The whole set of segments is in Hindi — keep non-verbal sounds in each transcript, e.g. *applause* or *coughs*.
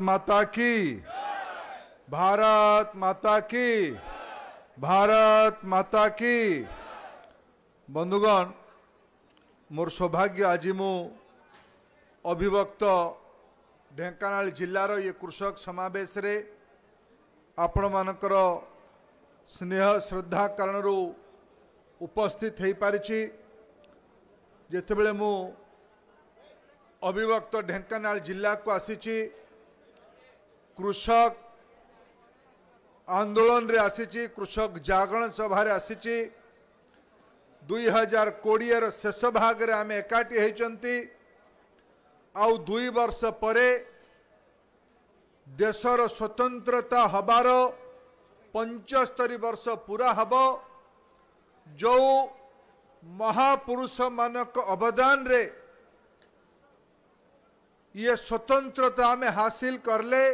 भारत माता की भारत माता की भारत माता की বন্ধুগণ মোর সৌভাগ্য আজি মু অবিভক্ত ঢেঙ্কানাল জেলার ইয়ে কৃষক সমাবেশে ଆପଣମାନଙ୍କର ସ୍ନେହ ଶ୍ରଦ୍ଧା କାରଣରୁ ଉପସ୍ଥିତ ହୋଇପାରିଛି ଯେତେବେଳେ ମୁଁ ଅବିଭକ୍ତ ଢେଙ୍କାନାଳ ଜିଲ୍ଲାକୁ ଆସିଛି कृषक आंदोलन रे आसी कृषक जागरण सभार आसी दुई हजार कोड़े शेष भाग में आम एकाठी होती आई वर्ष पर देशर स्वतंत्रता हबार पंचस्तरी वर्ष पूरा हम जो महापुरुष मानक अवदान रे ये स्वतंत्रता आम हासिल करले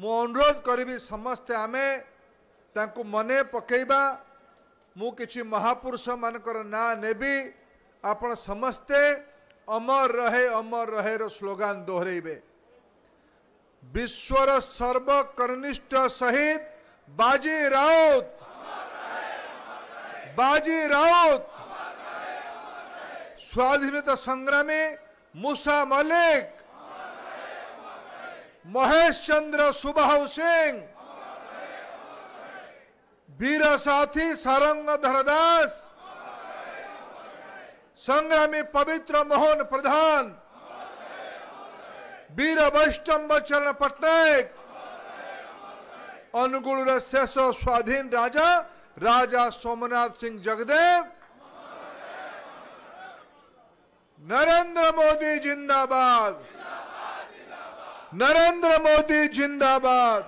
मुोध अनुरोध करी समस्ते आम मन पकईवा मुझे महापुरुष मानक ना ने आप समस्ते अमर रहे अमर रहे रो स्लोगान दोहरबे विश्वर सर्वकर्णिष्ठ सहित बाजी राउत बाजी राउत स्वाधीनता संग्रामी मूसा मल्लिक महेश चंद्र सुबह सिंह वीर साथी सारंग धरदास संग्रामी पवित्र मोहन प्रधान वीर वैष्णव चरण पटनायक अनुगुण शेष स्वाधीन राजा राजा सोमनाथ सिंह जगदेव नरेंद्र मोदी जिंदाबाद नरेंद्र मोदी जिंदाबाद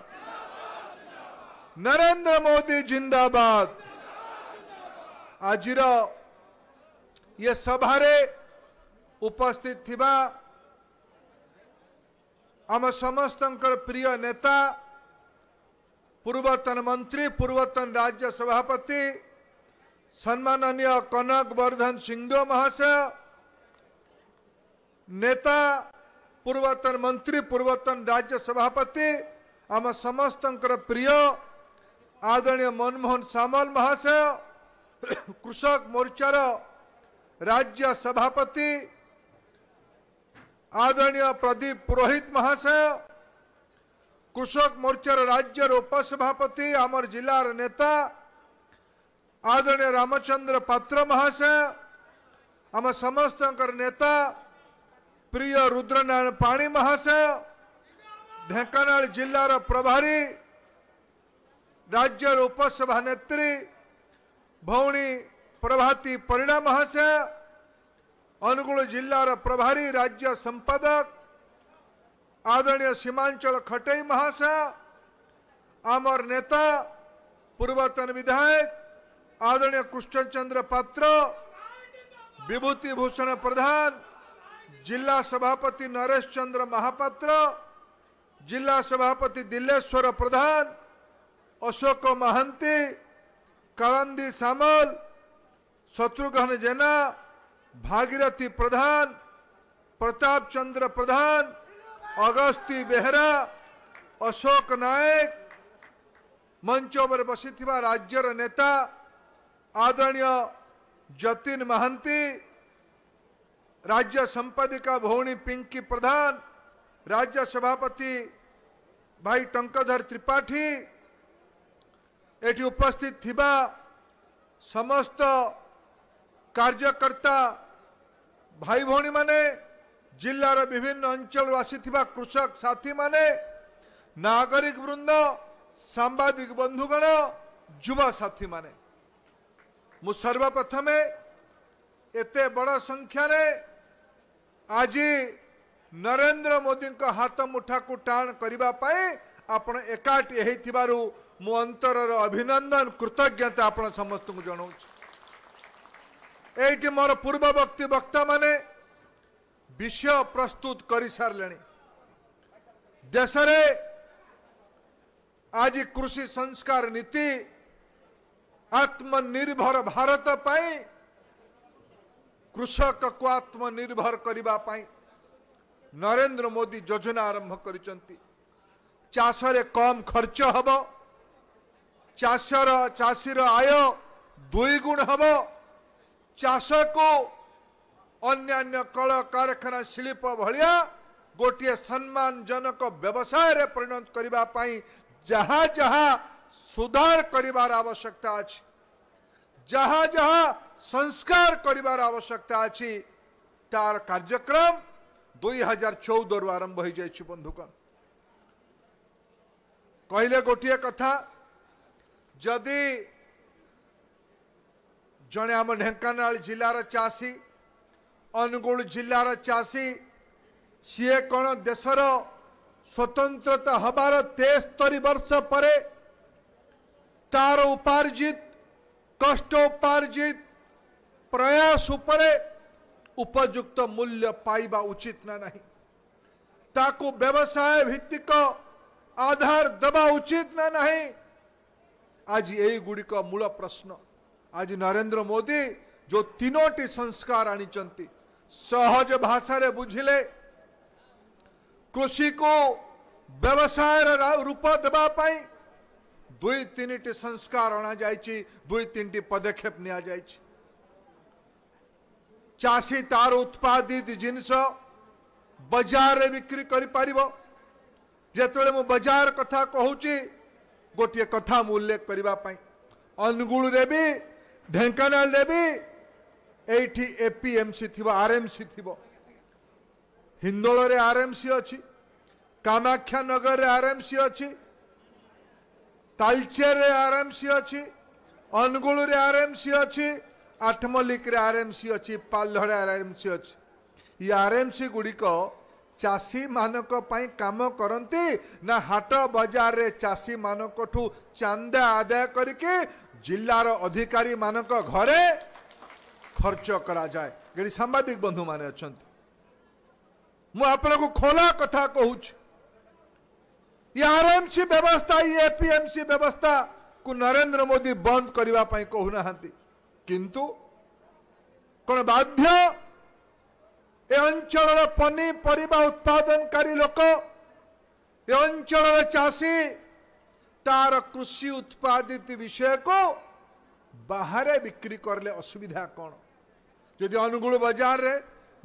नरेंद्र मोदी जिंदाबाद आज ये रे उपस्थित थिबा आम समस्त प्रिय नेता पूर्वतन मंत्री पूर्वतन राज्य सभापति सम्माननीय कनक वर्धन सिंह महाशय नेता पूर्वतन मंत्री पूर्वतन राज्य सभापति आम समस्त प्रिय आदरणीय मनमोहन सामल महाशय *coughs* कृषक मोर्चार राज्य सभापति आदरणीय प्रदीप पुरोहित महाशय कृषक मोर्चार राज्य उपसभापति आम जिलार नेता आदरणीय रामचंद्र पात्र महाशय आम समस्त नेता प्रिय रुद्रनारायण पाणी महाशय ढेकाना जिलार प्रभारी राज्य उपसभा नेत्री भौणी प्रभाती परिणाम महाशय अनुगुण जिलार प्रभारी राज्य संपादक आदरणीय सीमांचल खटे महाशय आमर नेता पूर्वतन विधायक आदरणीय कृष्णचंद्र पात्र विभूति भूषण प्रधान सभापति नरेश चंद्र महापात्र जिला सभापति दिलेश्वर प्रधान अशोक महांती कलंदी सामल शत्रुघ्न जेना भागीरथी प्रधान प्रताप चंद्र प्रधान अगस्ती बेहरा अशोक नायक मंच पर बसी राज्यर नेता आदरणीय जतिन महांती राज्य संपादिका भौणी पिंकी प्रधान राज्य सभापति भाई टंकधर त्रिपाठी एटी उपस्थित थिबा समस्त कार्यकर्ता भाई भौणी माने जिल्लार विभिन्न अंचल आसीथिबा कृषक साथी माने नागरिक वृंद सांबादिक बंधुगण युवा साथी माने मु सर्वप्रथमे एते बड़ संख्या रे आज नरेन्द्र मोदीको हात मुठा टाण गर् अभिनंदन कृतज्ञता आउँछु यही मोर पूर्व वक्तृवक्ता विषय प्रस्तुत गरिसके देशले आज कृषि संस्कार नीति आत्मनिर्भर भारत पा कृषक को आत्मनिर्भर करने नरेंद्र मोदी योजना आरंभ कर कम खर्च हम चाषी आय दुई गुण हम चाष को अन्न्य कल कारखाना शिप भाया गोटे सम्मान जनक व्यवसाय परिणत करने जहा जा सुधार कर आवश्यकता अच्छी जहा जा ସଂସ୍କାର କରିବାର ଆବଶ୍ୟକତା ଅଛି ତାର କାର୍ଯ୍ୟକ୍ରମ ଦୁଇ ହଜାର ଚଉଦରୁ ଆରମ୍ଭ ହୋଇଯାଇଛି ବନ୍ଧୁଗଣ କହିଲେ ଗୋଟିଏ କଥା ଯଦି ଜଣେ ଆମ ଢେଙ୍କାନାଳ ଜିଲ୍ଲାର ଚାଷୀ ଅନୁଗୁଳ ଜିଲ୍ଲାର ଚାଷୀ ସିଏ କ'ଣ ଦେଶର ସ୍ୱତନ୍ତ୍ରତା ହେବାର ତେସ୍ତରୀ ବର୍ଷ ପରେ ତାର ଉପାର୍ଜିତ କଷ୍ଟ ଉପାର୍ଜିତ प्रयास उपयुक्त मूल्य पाइबा उचित ना नहीं ताको व्यवसाय भित्तिक आधार दबा उचित ना नहीं आज यही गुड़िक मूल प्रश्न आज नरेंद्र मोदी जो तीनोटी संस्कार सहज भाषा रे बुझिले कृषि को व्यवसाय रूप देवाई दुई तीन टी संस्कार अणा जा दुई तीन टी पदक्षेप नि चाषी तार उत्पादित जिन बजार बिक्री करते बजार कथा कहूँ गोटे कथा उल्लेख करने अनुगुरे ढेकाना भी ये एपीएमसी थी आरएमसी थी एम सी अच्छी कामाख्या नगर में सी अच्छी तालचेर सी अच्छी आर एम सी अच्छी ଆଠମଲ୍ଲିକରେ ଆର୍ ଏମ୍ ସି ଅଛି ପାଲହରେ ଆର୍ ଏମ୍ ସି ଅଛି ଏ ଆର୍ ଏମ୍ ସି ଗୁଡ଼ିକ ଚାଷୀମାନଙ୍କ ପାଇଁ କାମ କରନ୍ତି ନା ହାଟ ବଜାରରେ ଚାଷୀମାନଙ୍କଠୁ ଚାନ୍ଦା ଆଦାୟ କରିକି ଜିଲ୍ଲାର ଅଧିକାରୀମାନଙ୍କ ଘରେ ଖର୍ଚ୍ଚ କରାଯାଏ ଏଠି ସାମ୍ବାଦିକ ବନ୍ଧୁମାନେ ଅଛନ୍ତି ମୁଁ ଆପଣଙ୍କୁ ଖୋଲା କଥା କହୁଛି ଇଏ ଆର୍ ଏମ୍ ସି ବ୍ୟବସ୍ଥା ଇଏ ସି ବ୍ୟବସ୍ଥାକୁ ନରେନ୍ଦ୍ର ମୋଦି ବନ୍ଦ କରିବା ପାଇଁ କହୁନାହାନ୍ତି କିନ୍ତୁ କଣ ବାଧ୍ୟ ଏ ଅଞ୍ଚଳର ପନିପରିବା ଉତ୍ପାଦନକାରୀ ଲୋକ ଏ ଅଞ୍ଚଳର ଚାଷୀ ତାର କୃଷି ଉତ୍ପାଦିତ ବିଷୟକୁ ବାହାରେ ବିକ୍ରି କରିଲେ ଅସୁବିଧା କ'ଣ ଯଦି ଅନୁଗୁଳ ବଜାରରେ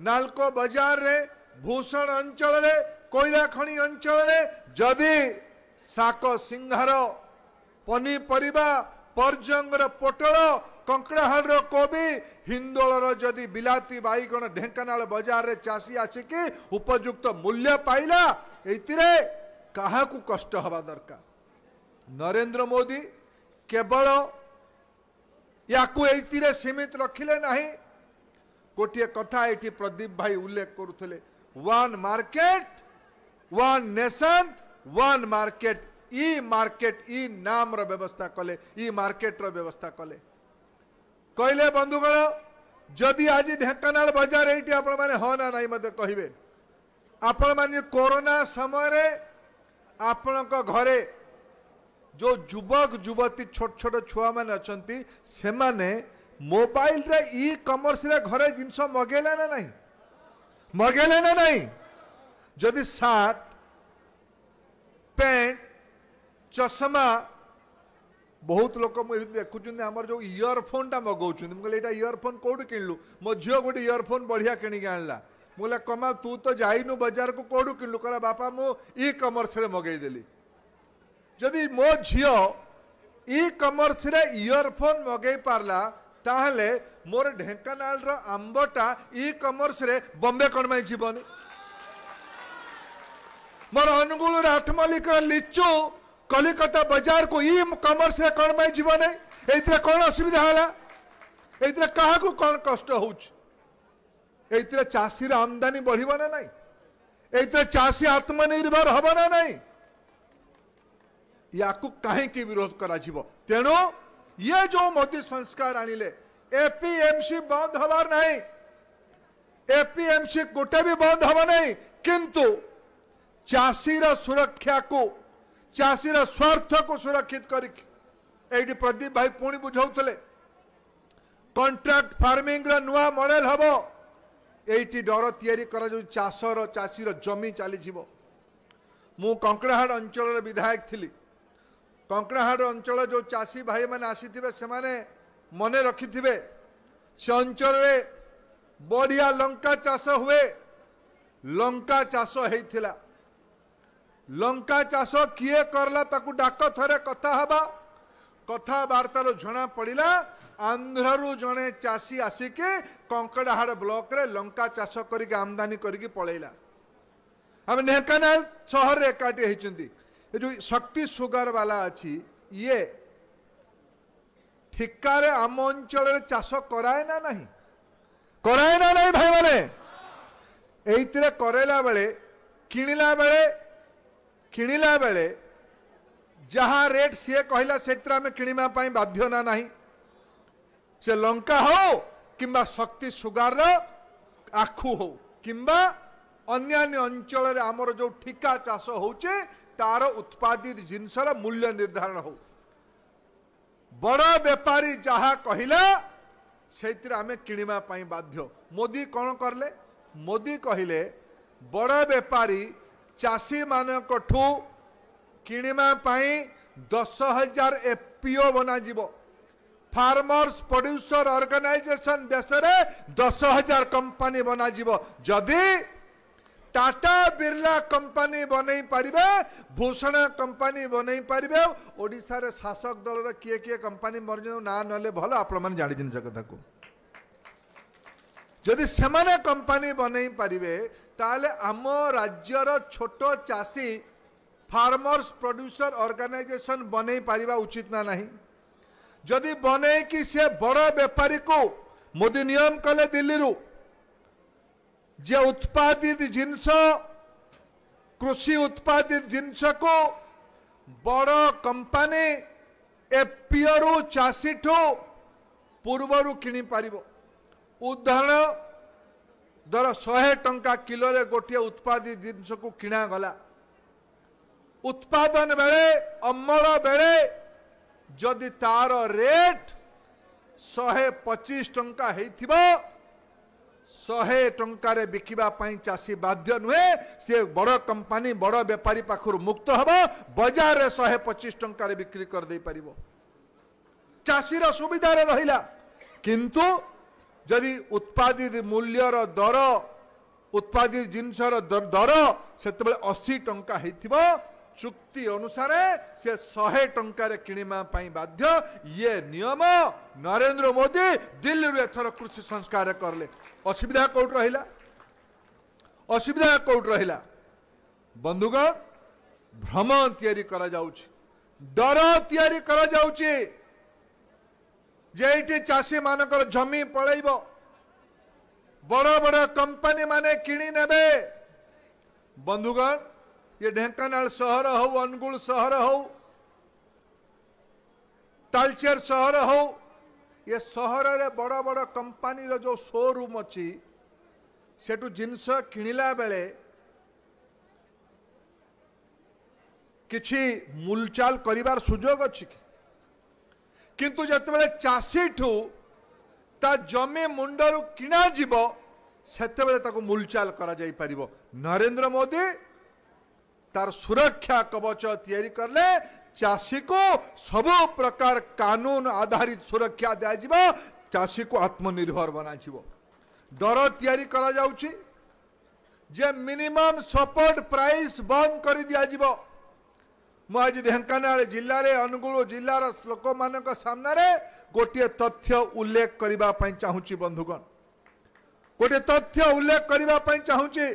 ନାଲକୋ ବଜାରରେ ଭୂଷଣ ଅଞ୍ଚଳରେ କୋଇଲା ଖଣି ଅଞ୍ଚଳରେ ଯଦି ଶାକ ସିଂହାର ପନିପରିବା ପର୍ଜଙ୍ଗର ପୋଟଳ કંકણાહાળર કોબી હિંદોળર જદી બિલાતી બાઇગણ ઢેંકાનાળ બજારે ચાસી આસિકી ઉપયુક્ત મૂલ્ય પાઇલા એઇતિરે કાહાકુ કષ્ટ હવા દરકાર નરેન્દ્ર મોદી કેવળ યાકુ એઇતિરે સીમિત રખિલે નહીં ગોટીએ કથા એઠી પ્રદીપભાઈ ઉલ્લેખ કરુથલે one market one nation one market e market ઈ નામર વ્યવસ્થા કલે ઈ માર્કેટર વ્યવસ્થા કલે କହିଲେ ବନ୍ଧୁଗଣ ଯଦି ଆଜି ଢେଙ୍କାନାଳ ବଜାର ଏଇଠି ଆପଣମାନେ ହଁ ନା ନାହିଁ ମୋତେ କହିବେ ଆପଣମାନେ କରୋନା ସମୟରେ ଆପଣଙ୍କ ଘରେ ଯେଉଁ ଯୁବକ ଯୁବତୀ ଛୋଟ ଛୋଟ ଛୁଆମାନେ ଅଛନ୍ତି ସେମାନେ ମୋବାଇଲରେ ଇ କମର୍ସରେ ଘରେ ଜିନିଷ ମଗେଇଲେ ନା ନାହିଁ ମଗେଇଲେ ନା ନାହିଁ ଯଦି ସାର୍ଟ ପ୍ୟାଣ୍ଟ ଚଷମା ବହୁତ ଲୋକ ମୁଁ ଏମିତି ଦେଖୁଛନ୍ତି ଆମର ଯେଉଁ ଇୟରଫୋନ୍ଟା ମଗାଉଛନ୍ତି ମୁଁ କହିଲି ଏଇଟା ଇୟରଫୋନ୍ କେଉଁଠୁ କିଣିଲୁ ମୋ ଝିଅ ଗୋଟେ ଇୟରଫୋନ୍ ବଢ଼ିଆ କିଣିକି ଆଣିଲା ମୁଁ କହିଲା କମା ତୁ ତ ଯାଇନୁ ବଜାରକୁ କେଉଁଠୁ କିଣିଲୁ କହିଲା ବାପା ମୁଁ ଇ କମର୍ସରେ ମଗେଇଦେଲି ଯଦି ମୋ ଝିଅ ଇ କମର୍ସରେ ଇୟରଫୋନ୍ ମଗେଇ ପାରିଲା ତାହେଲେ ମୋର ଢେଙ୍କାନାଳର ଆମ୍ବଟା ଇ କମର୍ସରେ ବମ୍ବେ କ'ଣ ପାଇଁ ଯିବନି ମୋର ଅନୁଗୁଳର ଆଠମଲ୍ଲିକ ଲିଚୁ कलिकता बजार को ई कमर्स कौन पाई जीवन ये कौन असुविधा है ये क्या कौन कष्ट चाषी आमदानी बढ़ा ना ना ये चाषी आत्मनिर्भर हम ना ना या कहीं विरोध कर तेणु ये जो मोदी संस्कार आणले एपीएमसी बंद हबार ना एपीएमसी गोटे भी बंद हम नहीं किंतु चाषी सुरक्षा को ଚାଷୀର ସ୍ୱାର୍ଥକୁ ସୁରକ୍ଷିତ କରିକି ଏଇଠି ପ୍ରଦୀପ ଭାଇ ପୁଣି ବୁଝାଉଥିଲେ କଣ୍ଟ୍ରାକ୍ଟ ଫାର୍ମିଂର ନୂଆ ମଡେଲ ହେବ ଏଇଠି ଡର ତିଆରି କରାଯାଉଛି ଚାଷର ଚାଷୀର ଜମି ଚାଲିଯିବ ମୁଁ କଙ୍କଡ଼ାହାଡ଼ ଅଞ୍ଚଳର ବିଧାୟକ ଥିଲି କଙ୍କଡ଼ାହାଡ଼ ଅଞ୍ଚଳ ଯେଉଁ ଚାଷୀ ଭାଇମାନେ ଆସିଥିବେ ସେମାନେ ମନେ ରଖିଥିବେ ସେ ଅଞ୍ଚଳରେ ବଢ଼ିଆ ଲଙ୍କା ଚାଷ ହୁଏ ଲଙ୍କା ଚାଷ ହେଇଥିଲା ଲଙ୍କା ଚାଷ କିଏ କରଲା ତାକୁ ଡାକ ଥରେ କଥା ହେବା କଥାବାର୍ତ୍ତାରୁ ଜଣା ପଡ଼ିଲା ଆନ୍ଧ୍ରରୁ ଜଣେ ଚାଷୀ ଆସିକି କଙ୍କଡ଼ାହାଡ଼ ବ୍ଲକରେ ଲଙ୍କା ଚାଷ କରିକି ଆମଦାନୀ କରିକି ପଳେଇଲା ଆମେ ଢେଙ୍କାନାଳ ସହରରେ ଏକାଠି ହେଇଛନ୍ତି ଏ ଯେଉଁ ଶକ୍ତି ସୁଗାର ବାଲା ଅଛି ଇଏ ଠିକାରେ ଆମ ଅଞ୍ଚଳରେ ଚାଷ କରାଏ ନା ନାହିଁ କରାଏ ନା ନାହିଁ ଭାଇମାନେ ଏଇଥିରେ କରାଇଲା ବେଳେ କିଣିଲା ବେଳେ किणला बेले जहाँ रेट सीए कहला से आम किणवाई बाध्य ना ना से लंका हो कि शक्ति सुगार आखु हो कि अन्न्य अंचल आमर जो ठिका चाष हो तार उत्पादित जिनसर मूल्य निर्धारण हो बड़ बेपारी जहा कहला से आम किणवाई बाध्य मोदी कौन कले मोदी कहले बड़ बेपारी चाषी मानू कि दस हजार एफपीओ बना फार्मर्स प्रड्यूसर ऑर्गेनाइजेशन देशे दस हजार कंपानी बना जदि टाटा बिरला कंपानी बन पारे भूषण कंपानी बन पारे ओडार शासक दल रे किए कंपानी मर ना ना भल आपण जानते कथा को जदि से कंपानी बनई पारे ताले आम राज्य छोट चाषी फार्मर्स प्रड्यूसर ऑर्गेनाइजेशन बनई पार उचित ना ना जदि बन से बड़ बेपारी को मोदी नियम कले दिल्ली जे उत्पादित जिनस कृषि उत्पादित जिनस को बड़ कंपानी एपीओ रु चाषी ठू पूर्व कि उदाहरण ଧର ଶହେ ଟଙ୍କା କିଲୋରେ ଗୋଟିଏ ଉତ୍ପାଦିତ ଜିନିଷକୁ କିଣାଗଲା ଉତ୍ପାଦନ ବେଳେ ଅମଳ ବେଳେ ଯଦି ତାର ରେଟ୍ ଶହେ ପଚିଶ ଟଙ୍କା ହେଇଥିବ ଶହେ ଟଙ୍କାରେ ବିକିବା ପାଇଁ ଚାଷୀ ବାଧ୍ୟ ନୁହେଁ ସେ ବଡ଼ କମ୍ପାନୀ ବଡ଼ ବେପାରୀ ପାଖରୁ ମୁକ୍ତ ହେବ ବଜାରରେ ଶହେ ପଚିଶ ଟଙ୍କାରେ ବିକ୍ରି କରିଦେଇପାରିବ ଚାଷୀର ସୁବିଧାରେ ରହିଲା କିନ୍ତୁ जदि उत्पादित मूल्यर दर उत्पादित जिनसर दर सेतबेले अशी टंका होइथिबो চুক্তি অনুসারে সে শহে টঙ্কার কিণিবা বাধ্য ইয়ে নিয়ম নরেন্দ্র মোদি দিল্লি এথর কৃষি সংস্কার করলে অসুবিধা কোটি রহিলা অসুবিধা কোটি রহিলা বন্ধুগণ ভ্রম তৈরি করা যাচ্ছে ডর তৈরি করা যাচ্ছে जेटी चाषी মানকর जमी पल बड़ बड़ কোম্পানি মানে कि নেবে ये ढेकाना सहर हो अनुगुल सहर हो तालचेर सहर हो ये सहर रे बड़ बड़ कंपानी जो शोरूम अच्छी से जिनस किणिला बेले कि मूलचाल करिवार सुजोग अच्छी किंतु जो चाषी ठू ता जमी मुंडर किणाजी से कर नरेंद्र मोदी तार सुरक्षा कवच तैयारी चाषी को सब प्रकार कानून आधारित सुरक्षा दिजिव चाषी को आत्मनिर्भर बना डर तैयारी करा मिनिमम सपोर्ट प्राइस बंद कर दिजिव मुझे ढेकाना जिले में अनुगुण जिलार लोक मान गोटे तथ्य उल्लेख करने चाहिए बंधुगण गोटे तथ्य उल्लेख करने चाहिए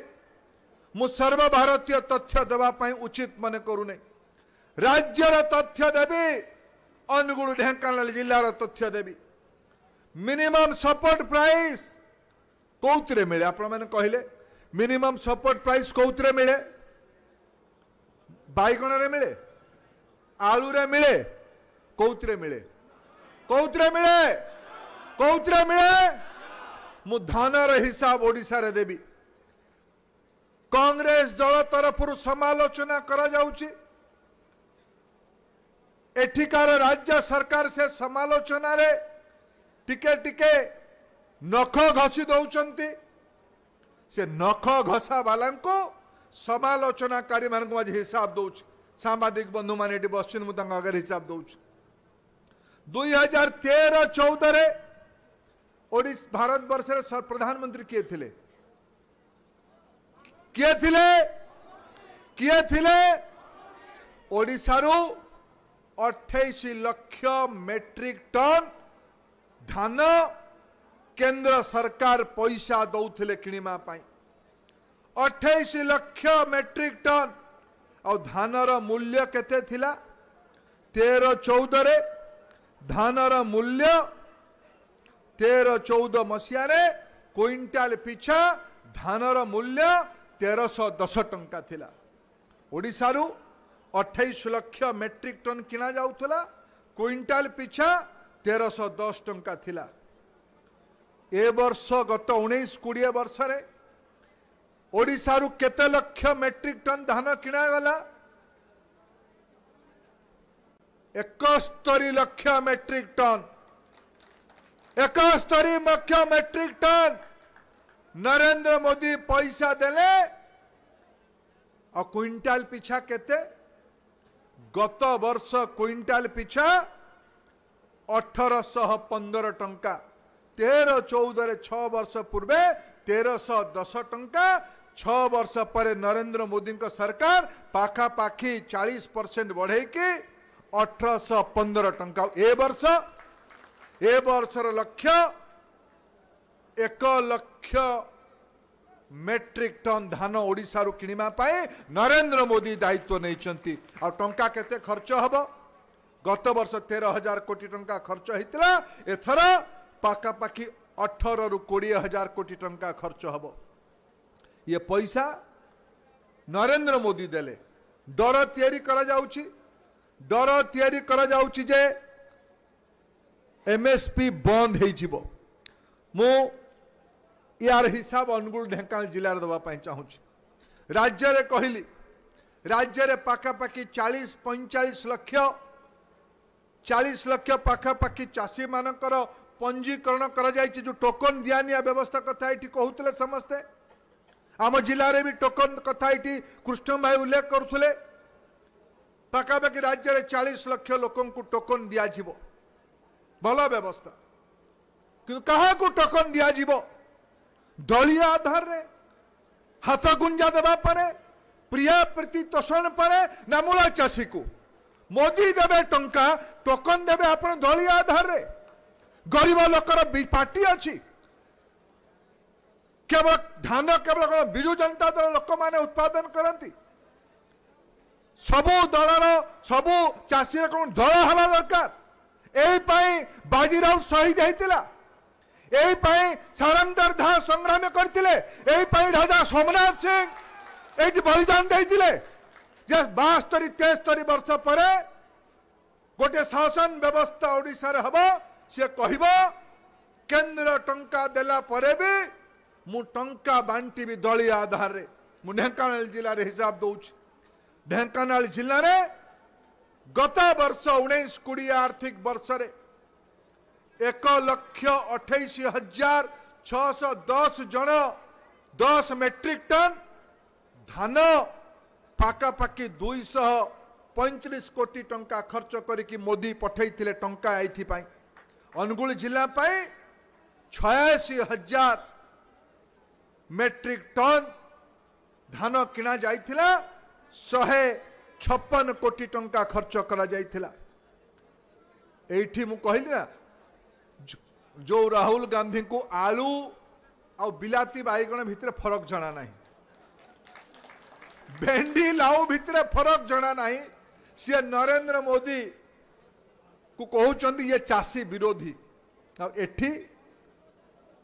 मुसभारतीय तथ्य देवाई उचित मन करू राज्यर तथ्य देवी अनुगुण ढेकाना जिलार तथ्य देवी मिनिमम सपोर्ट प्राइस कौन मिले आपण कहले मिनिमम सपोर्ट प्राइस कौन मिले बैगण मिले आलु रे मिले कौतरे मिले कौतरे मिले कौतरे मिले मुधान हिसाब ओडिशा रे देवी कांग्रेस दल तरफ समालोचना करा जाउची एठिकार राज्य सरकार से समालोचन रे टिके टिके नख घसी दौंती से नख घसा वाला समालोचनाकारी मान आज हिसाब दौ सांबादिक बंधु मान बस अगर हिसाब दौ दुई हजार तेर चौदह भारत बर्ष प्रधानमंत्री किए थे किए थे किए थे अठाईस लक्ष मेट्रिक टन धान केंद्र सरकार पैसा दौले कि ଅଠେଇଶ ଲକ୍ଷ ମେଟ୍ରିକ ଟନ୍ ଆଉ ଧାନର ମୂଲ୍ୟ କେତେ ଥିଲା ତେର ଚଉଦରେ ଧାନର ମୂଲ୍ୟ ତେର ଚଉଦ ମସିହାରେ କୁଇଣ୍ଟାଲ ପିଛା ଧାନର ମୂଲ୍ୟ ତେରଶହ ଦଶ ଟଙ୍କା ଥିଲା ଓଡ଼ିଶାରୁ ଅଠେଇଶ ଲକ୍ଷ ମେଟ୍ରିକ ଟନ୍ କିଣାଯାଉଥିଲା କୁଇଣ୍ଟାଲ ପିଛା ତେରଶହ ଦଶ ଟଙ୍କା ଥିଲା ଏ ବର୍ଷ ଗତ ଉଣେଇଶ କୋଡ଼ିଏ ବର୍ଷରେ ଓଡ଼ିଶାରୁ କେତେ ଲକ୍ଷ ମେଟ୍ରିକ୍ ଟନ୍ ଧାନ କିଣାଗଲା ଏକସ୍ତରୀ ଲକ୍ଷ ମେଟ୍ରିକ୍ ଟନ୍ ଏକସ୍ତରୀ ଲକ୍ଷ ମେଟ୍ରିକ୍ ଟନ୍ ନରେନ୍ଦ୍ର ମୋଦି ପଇସା ଦେଲେ ଆଉ କ୍ୱିଣ୍ଟାଲ ପିଛା କେତେ ଗତ ବର୍ଷ କ୍ୱିଣ୍ଟାଲ ପିଛା ଅଠରଶହ ପନ୍ଦର ଟଙ୍କା ତେର ଚଉଦରେ ଛଅ ବର୍ଷ ପୂର୍ବେ ତେରଶହ ଦଶ ଟଙ୍କା છ વર્ષ ପରେ ନରେନ୍ଦ୍ର ମୋଦିଙ୍କ ସରକାର ପାଖାପାଖି ଚାଳିଶ ପରସେଣ୍ଟ ବଢ଼େଇକି ଅଠରଶହ ପନ୍ଦର ଟଙ୍କା ଏ ବର୍ଷ ଏ ବର୍ଷର ଲକ୍ଷ୍ୟ ଏକ ଲକ୍ଷ ମେଟ୍ରିକ୍ ଟନ୍ ଧାନ ଓଡ଼ିଶାରୁ କିଣିବା ପାଇଁ ନରେନ୍ଦ୍ର ମୋଦି ଦାୟିତ୍ୱ ନେଇଛନ୍ତି ଆଉ ଟଙ୍କା କେତେ ଖର୍ଚ୍ଚ ହେବ ଗତ ବର୍ଷ ତେର ହଜାର କୋଟି ଟଙ୍କା ଖର୍ଚ୍ଚ ହେଇଥିଲା ଏଥର ପାଖାପାଖି ଅଠରରୁ କୋଡ଼ିଏ ହଜାର କୋଟି ଟଙ୍କା ଖର୍ଚ୍ଚ ହେବ ये पैसा नरेंद्र मोदी देले डर या डर या एम एस पी बंद हो यार हिसाब अनुगुल ढेका जिलार दवा पई चाहूची राज्य रे कहली राज्य रे पाखापाखि 40 45 लाख 40 लाख पाखापाखि चासी मानकर पंजीकरण करोकन जाईची व्यवस्था कथा ये कहते समस्ते আম জেলার টোকন কথা এটি কৃষ্ণ ভাই উল্লেখ করুলে পাখাপাখি রাজ্যের চাশ লক্ষ লোক টোকন দিয়াযিব ভাল ব্যবস্থা কিন্তু কাহকু টোকন দিয়াযিব দলীয় আধারে হাত গুঞ্জা দেওয়া পরে প্রিয়া প্রীতি তোষণ পরে না মূল চাষীকে মোদি দেবে টঙ্কা টোকন দেবে আপনার দলীয় আধারে গরিব লোকর পার্টি অছি କେବଳ ଧାନ କେବଳ କ'ଣ ବିଜୁ ଜନତା ଦଳ ଲୋକମାନେ ଉତ୍ପାଦନ କରନ୍ତି ସବୁ ଦଳର ସବୁ ଚାଷୀର କ'ଣ ଦଳ ହେବା ଦରକାର ଏଇପାଇଁ ବାଜିରାଓ ଶହୀଦ ହେଇଥିଲା ଏଇପାଇଁ ସାରମଦାର ଧା ସଂଗ୍ରାମ କରିଥିଲେ ଏଇପାଇଁ ରାଜା ସୋମନାଥ ସିଂ ଏଇଠି ବଳିଦାନ ଦେଇଥିଲେ ଯେ ବାସ୍ତରୀ ତେସ୍ତରୀ ବର୍ଷ ପରେ ଗୋଟିଏ ଶାସନ ବ୍ୟବସ୍ଥା ଓଡ଼ିଶାରେ ହେବ ସିଏ କହିବ କେନ୍ଦ୍ର ଟଙ୍କା ଦେଲା ପରେ ବି टा बांटी दलिया आधार ढेकाना जिले में हिसाब दौर ढेकाना जिले में गत बर्ष उन्नीस कोड़े आर्थिक वर्ष लक्ष अठाई हजार छश दस जन दस मेट्रिक टन धान पखापाखी दुईश पैंतीस कोटी टंका खर्च करी मोदी पठाई टाँ आई अनुगु जिला छयाशी हजार मेट्रिक टन धान किणा जा शहे छपन कोटी टंका खर्च করা যাই जो राहुल गांधी को आलू आलाती बिलाती बैगण भितर फरक जाना ना भेडी लाऊ भितर फरक जाना ना सी नरेंद्र मोदी को कहते ये चासी विरोधी आठ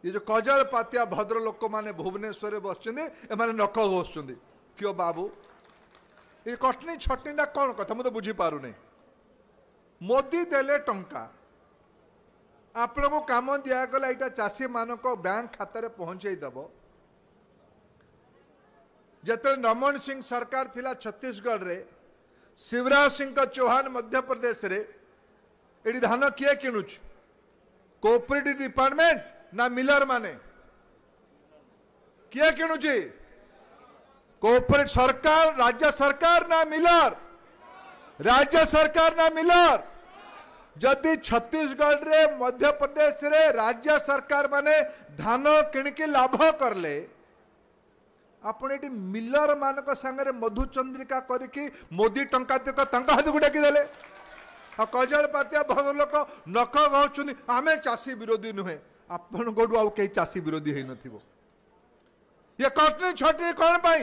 ଏ ଯେଉଁ କଜଳ ପାତିଆ ଭଦ୍ର ଲୋକମାନେ ଭୁବନେଶ୍ୱରରେ ବସିଛନ୍ତି ଏମାନେ ନଖ ଘୋଷୁଛନ୍ତି କିଓ ବାବୁ ଏ କଟିନୀ ଛଟିନୀଟା କ'ଣ କଥା ମୁଁ ତ ବୁଝିପାରୁନି ମୋଦି ଦେଲେ ଟଙ୍କା ଆପଣଙ୍କୁ କାମ ଦିଆଗଲା ଏଇଟା ଚାଷୀମାନଙ୍କ ବ୍ୟାଙ୍କ ଖାତାରେ ପହଞ୍ଚାଇ ଦେବ ଯେତେବେଳେ ରମଣ ସିଂହ ସରକାର ଥିଲା ଛତିଶଗଡ଼ରେ ଶିବରାଜ ସିଂହ ଚୌହାନ ମଧ୍ୟପ୍ରଦେଶରେ ଏଠି ଧାନ କିଏ କିଣୁଛି କୋପରେଟିଭ୍ ଡିପାର୍ଟମେଣ୍ଟ ना मिलर माने किए किणुची कोऑपरेट सरकार राज्य सरकार ना मिलर राज्य सरकार ना मिलर जदि छत्तीसगढ़ रे मध्य प्रदेश रे राज्य सरकार माने धान किणिकी लाभ करले ଆପଣ ଏଠି ମିଲରମାନଙ୍କ ସାଙ୍ଗରେ ମଧୁଚନ୍ଦ୍ରିକା କରିକି ମୋଦି ଟଙ୍କା ତକ ତାଙ୍କ ହାତକୁ ଡାକିଦେଲେ ଆଉ କଜଳ ପାତିଆ ଭଦ୍ରଲୋକ ନଖ ଘଉଛନ୍ତି ଆମେ ଚାଷୀ ବିରୋଧୀ ଆପଣଙ୍କଠୁ ଆଉ କେହି ଚାଷୀ ବିରୋଧୀ ହେଇନଥିବ ଇଏ କଟନି ଛଟନି କ'ଣ ପାଇଁ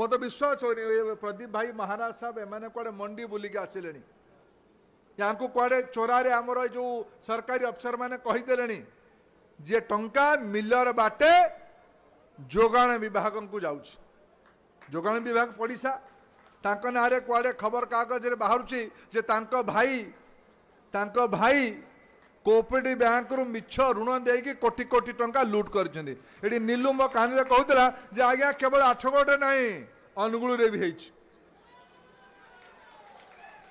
ମୋତେ ବିଶ୍ୱାସ ହଉନି ପ୍ରଦୀପ ଭାଇ ମହାରାଜ ସାହେବ ଏମାନେ କୁଆଡ଼େ ମଣ୍ଡି ବୁଲିକି ଆସିଲେଣି ୟାଙ୍କୁ କୁଆଡ଼େ ଚୋରାରେ ଆମର ଏ ଯେଉଁ ସରକାରୀ ଅଫିସରମାନେ କହିଦେଲେଣି ଯିଏ ଟଙ୍କା ମିଲର ବାଟେ ଯୋଗାଣ ବିଭାଗଙ୍କୁ ଯାଉଛି ଯୋଗାଣ ବିଭାଗ ପଡ଼ିଶା ତାଙ୍କ ନାଁରେ କୁଆଡ଼େ ଖବରକାଗଜରେ ବାହାରୁଛି ଯେ ତାଙ୍କ ଭାଇ ତାଙ୍କ ଭାଇ কোঅপরেটিভ ব্যাঙ্কর মিছ ঋণ দিয়ে কোটি কোটি টঙ্কা লুট করছেন এটি নিলু মো কাহিনী কুলা যে আজ্ঞা কেবল আঠগড়ে না অনুগুণে বি হয়েছে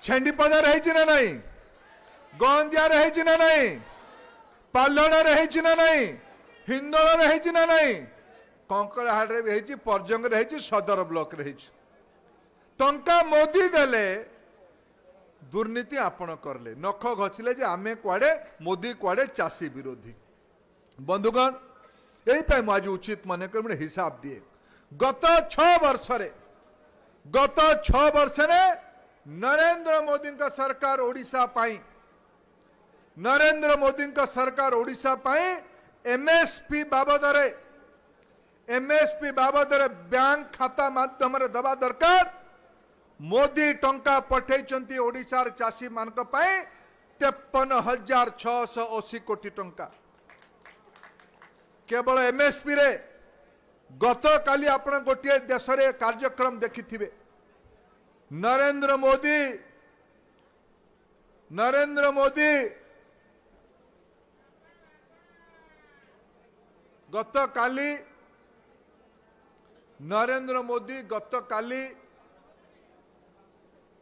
ଛେଣ୍ଡିପଦାରେ ହେଇଛି ନା ନାହିଁ ଗଞ୍ଜିଆରେ ହେଇଛି ନା ନାହିଁ ପାଲଡ଼ାରେ ହେଇଛି ନା ନାହିଁ ହିନ୍ଦୋଳରେ ହେଇଛି ନା ନାହିଁ କଙ୍କଡ଼ାହାଟରେ ବି ହେଇଛି ପର୍ଜଙ୍ଗରେ ହେଇଛି ସଦର ବ୍ଲକରେ ହେଇଛି ଟଙ୍କା ମୋଦି ଦେଲେ दुर्नीति आपण कले नख घे आम कड़े मोदी कड़े चासी विरोधी बंधुगण यहीपाई मुझे उचित मन कर हिसाब दिए गत छर्ष गत छर्ष नरेन्द्र मोदी सरकार ओडापी नरेन्द्र मोदी सरकार ओडापी एम एस पी बाबदे एम एस पी बैंक खाता मध्यम दवा दरकार ମୋଦି ଟଙ୍କା ପଠାଇଛନ୍ତି ଓଡ଼ିଶାର ଚାଷୀମାନଙ୍କ ପାଇଁ ତେପନ ହଜାର ଛଅଶହ ଅଶୀ କୋଟି ଟଙ୍କା କେବଳ ଏମ୍ଏସ୍ପିରେ ଗତକାଲି ଆପଣ ଗୋଟିଏ ଦେଶରେ କାର୍ଯ୍ୟକ୍ରମ ଦେଖିଥିବେ ନରେନ୍ଦ୍ର ମୋଦି ନରେନ୍ଦ୍ର ମୋଦି ଗତକାଲି ନରେନ୍ଦ୍ର ମୋଦି ଗତକାଲି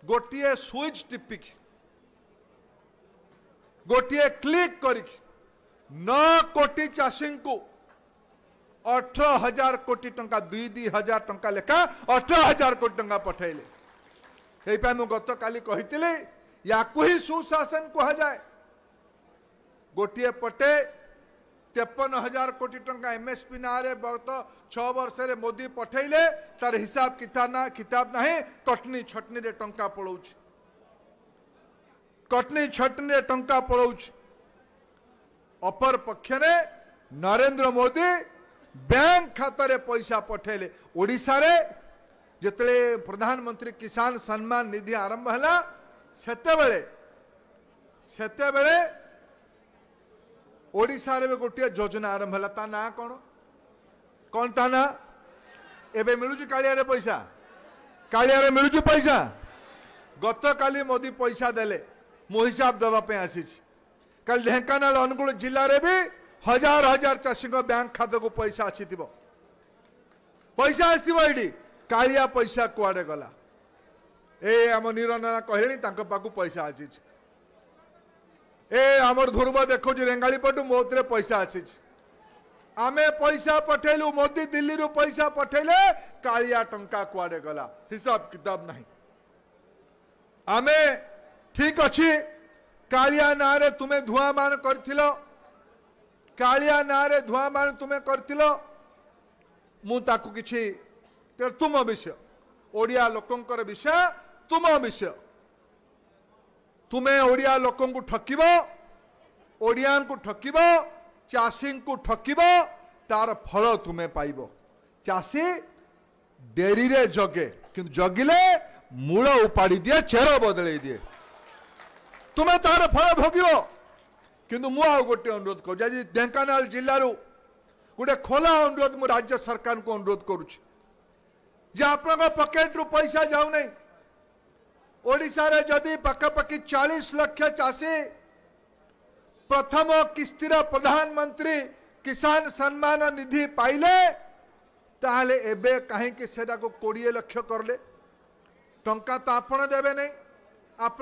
गोटे स्विच टिपिक गोटे क्लिक कर चाषी को अठर हजार कोटी टाइम दुई दी हजार टंका लेखा अठर हजार कोटी टंका पठैले गत काली या सुशासन कह जाए गोटे पटे तेपन हजार कोटी टाइम एम एस पी ना गत छर्ष मोदी पठैले तार हिसाब किताब ना किताब ना कटनी छटनी टाँचा पलाऊ कटनी छटनी टाँचा पलाऊ अपर पक्ष ने नरेन्द्र मोदी बैंक खातर पैसा पठैले ओडा जत प्रधानमंत्री किसान सम्मान निधि आरंभ है से ଓଡ଼ିଶାରେ ଏବେ ଗୋଟିଏ ଯୋଜନା ଆରମ୍ଭ ହେଲା ତା ନାଁ କ'ଣ କ'ଣ ତା ନାଁ ଏବେ ମିଳୁଛି କାଳିଆରେ ପଇସା କାଳିଆରେ ମିଳୁଛି ପଇସା ଗତକାଲି ମୋଦି ପଇସା ଦେଲେ ମୁଁ ହିସାବ ଦେବା ପାଇଁ ଆସିଛି କାଲି ଢେଙ୍କାନାଳ ଅନୁଗୁଳ ଜିଲ୍ଲାରେ ବି ହଜାର ହଜାର ଚାଷୀଙ୍କ ବ୍ୟାଙ୍କ ଖାତାକୁ ପଇସା ଆସିଥିବ ପଇସା ଆସିଥିବ ଏଇଠି କାଳିଆ ପଇସା କୁଆଡ଼େ ଗଲା ଏ ଆମ ନିରଞ୍ଜନା କହିଲେଣି ତାଙ୍କ ପାଖକୁ ପଇସା ଆସିଛି ए आम ध्रुव देखु रेंगापटू मो थे पैसा आसी आम पैसा पठेलु मोदी दिल्ली रु पैसा पठेले कालिया टंका कुआडे गला हिसाब किताब ना आम ठीक अच्छी कालिया ना तुम्हें धुआं मान कर कालिया ना धुआं मान तुम्हें कर मुझे कि तुम विषय ओडिया लोकर विषय तुम विषय तुम्हें ओडिया लोक ठक ओडिया ठक चाषी को ठक तार फल तुम्हें पाइब चाषी डेरी रे जगे कि जगिले मूल उपाड़ी दिए चेर बदल दिए तुम्हें तार फल भोग कि गोटे अनुरोध कर ढेकाना जिलूर गोटे खोला अनुरोध मु राज्य सरकार को अनुरोध करुच्छे आप पकेट रू पैसा जाऊना ओडार जदि पखापाखी चालीस लक्ष चाषी प्रथम किस्तीर प्रधानमंत्री किसान सम्मान निधि पाइले ताले एबे कहीं से कोड़े लक्ष कले टा तो आप देवे नहीं आप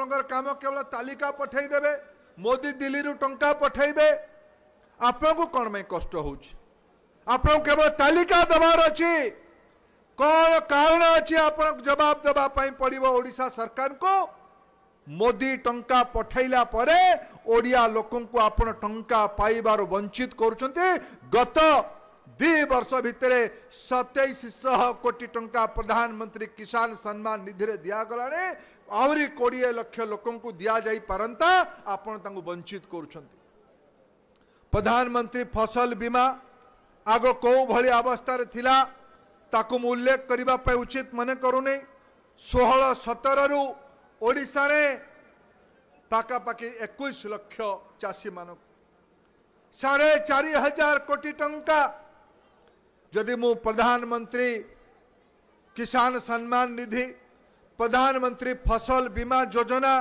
केवल तालिका पठाई देवे मोदी दिल्ली रू टा पठाइबे आपण को कौन कष्ट आप केवल तालिका देवार अच्छी कि जब दबा पढेर ओडा को मोदी टंका पठाला परे ओडिया आचित गरुन्छ गत दि वर्ष भित्र सतैस कोटी टंका प्रधानमन्त्री किसान सम्मान निधिर दिला आउरी कोडिए लक्ष लोक दि पार वञ्चित गरुन् प्रधानमन्त्री फसल बिमा आगो भवस्थिति ताकु उल्लेख करने उचित मन करूँ षोह सतर रूशारे पाखापाखि एक लक्ष चाषी मान साढ़े चार हजार कोटी टंका जदि मु प्रधानमंत्री किसान सम्मान निधि प्रधानमंत्री फसल बीमा योजना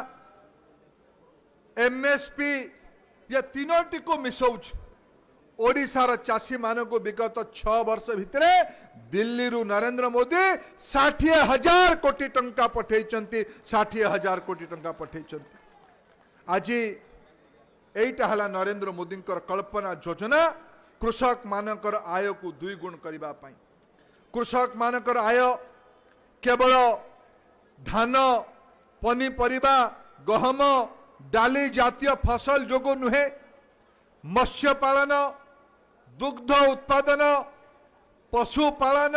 एमएसपी ये तीनो को मिसौ ओडार चाषी मान विगत छर्ष भितर दिल्ली रु नरेंद्र मोदी षाठिए हजार कोटी टंका पठे षाठिए हजार कोटी टंका पठे आज यहीटा है नरेन्द्र मोदी कल्पना योजना कृषक मानक आय को दुई गुण करने कृषक मानक आय केवल धान पनीपरिया गहम डाली जतियों फसल जो नुहे मत्स्य पालन दुग्ध उत्पादन पशुपालन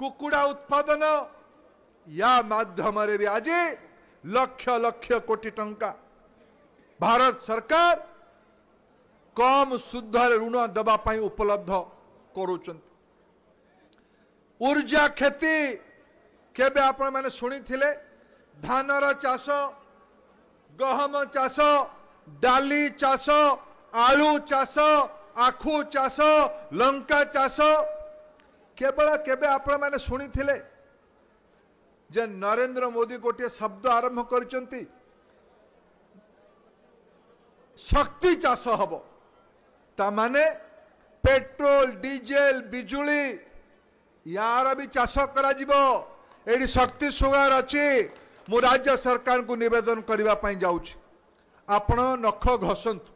कुकुड़ा उत्पादन या मध्यम भी आज लक्ष लक्ष कोटी टंका भारत सरकार कम सुधर ऋण देवाई उपलब्ध करजा क्षति के शुणी धान चाष गहम चाष डाली चाष आलू चाष ଆଖୁ ଚାଷ ଲଙ୍କା ଚାଷ କେବଳ କେବେ ଆପଣମାନେ ଶୁଣିଥିଲେ ଯେ ନରେନ୍ଦ୍ର ମୋଦି ଗୋଟିଏ ଶବ୍ଦ ଆରମ୍ଭ କରିଛନ୍ତି ଶକ୍ତି ଚାଷ ହବ ତା ମାନେ ପେଟ୍ରୋଲ ଡିଜେଲ ବିଜୁଳି ୟାର ବି ଚାଷ କରାଯିବ ଏଇଠି ଶକ୍ତି ସୁଗାର ଅଛି ମୁଁ ରାଜ୍ୟ ସରକାରଙ୍କୁ ନିବେଦନ କରିବା ପାଇଁ ଯାଉଛି ଆପଣ ନଖ ଘଷନ୍ତୁ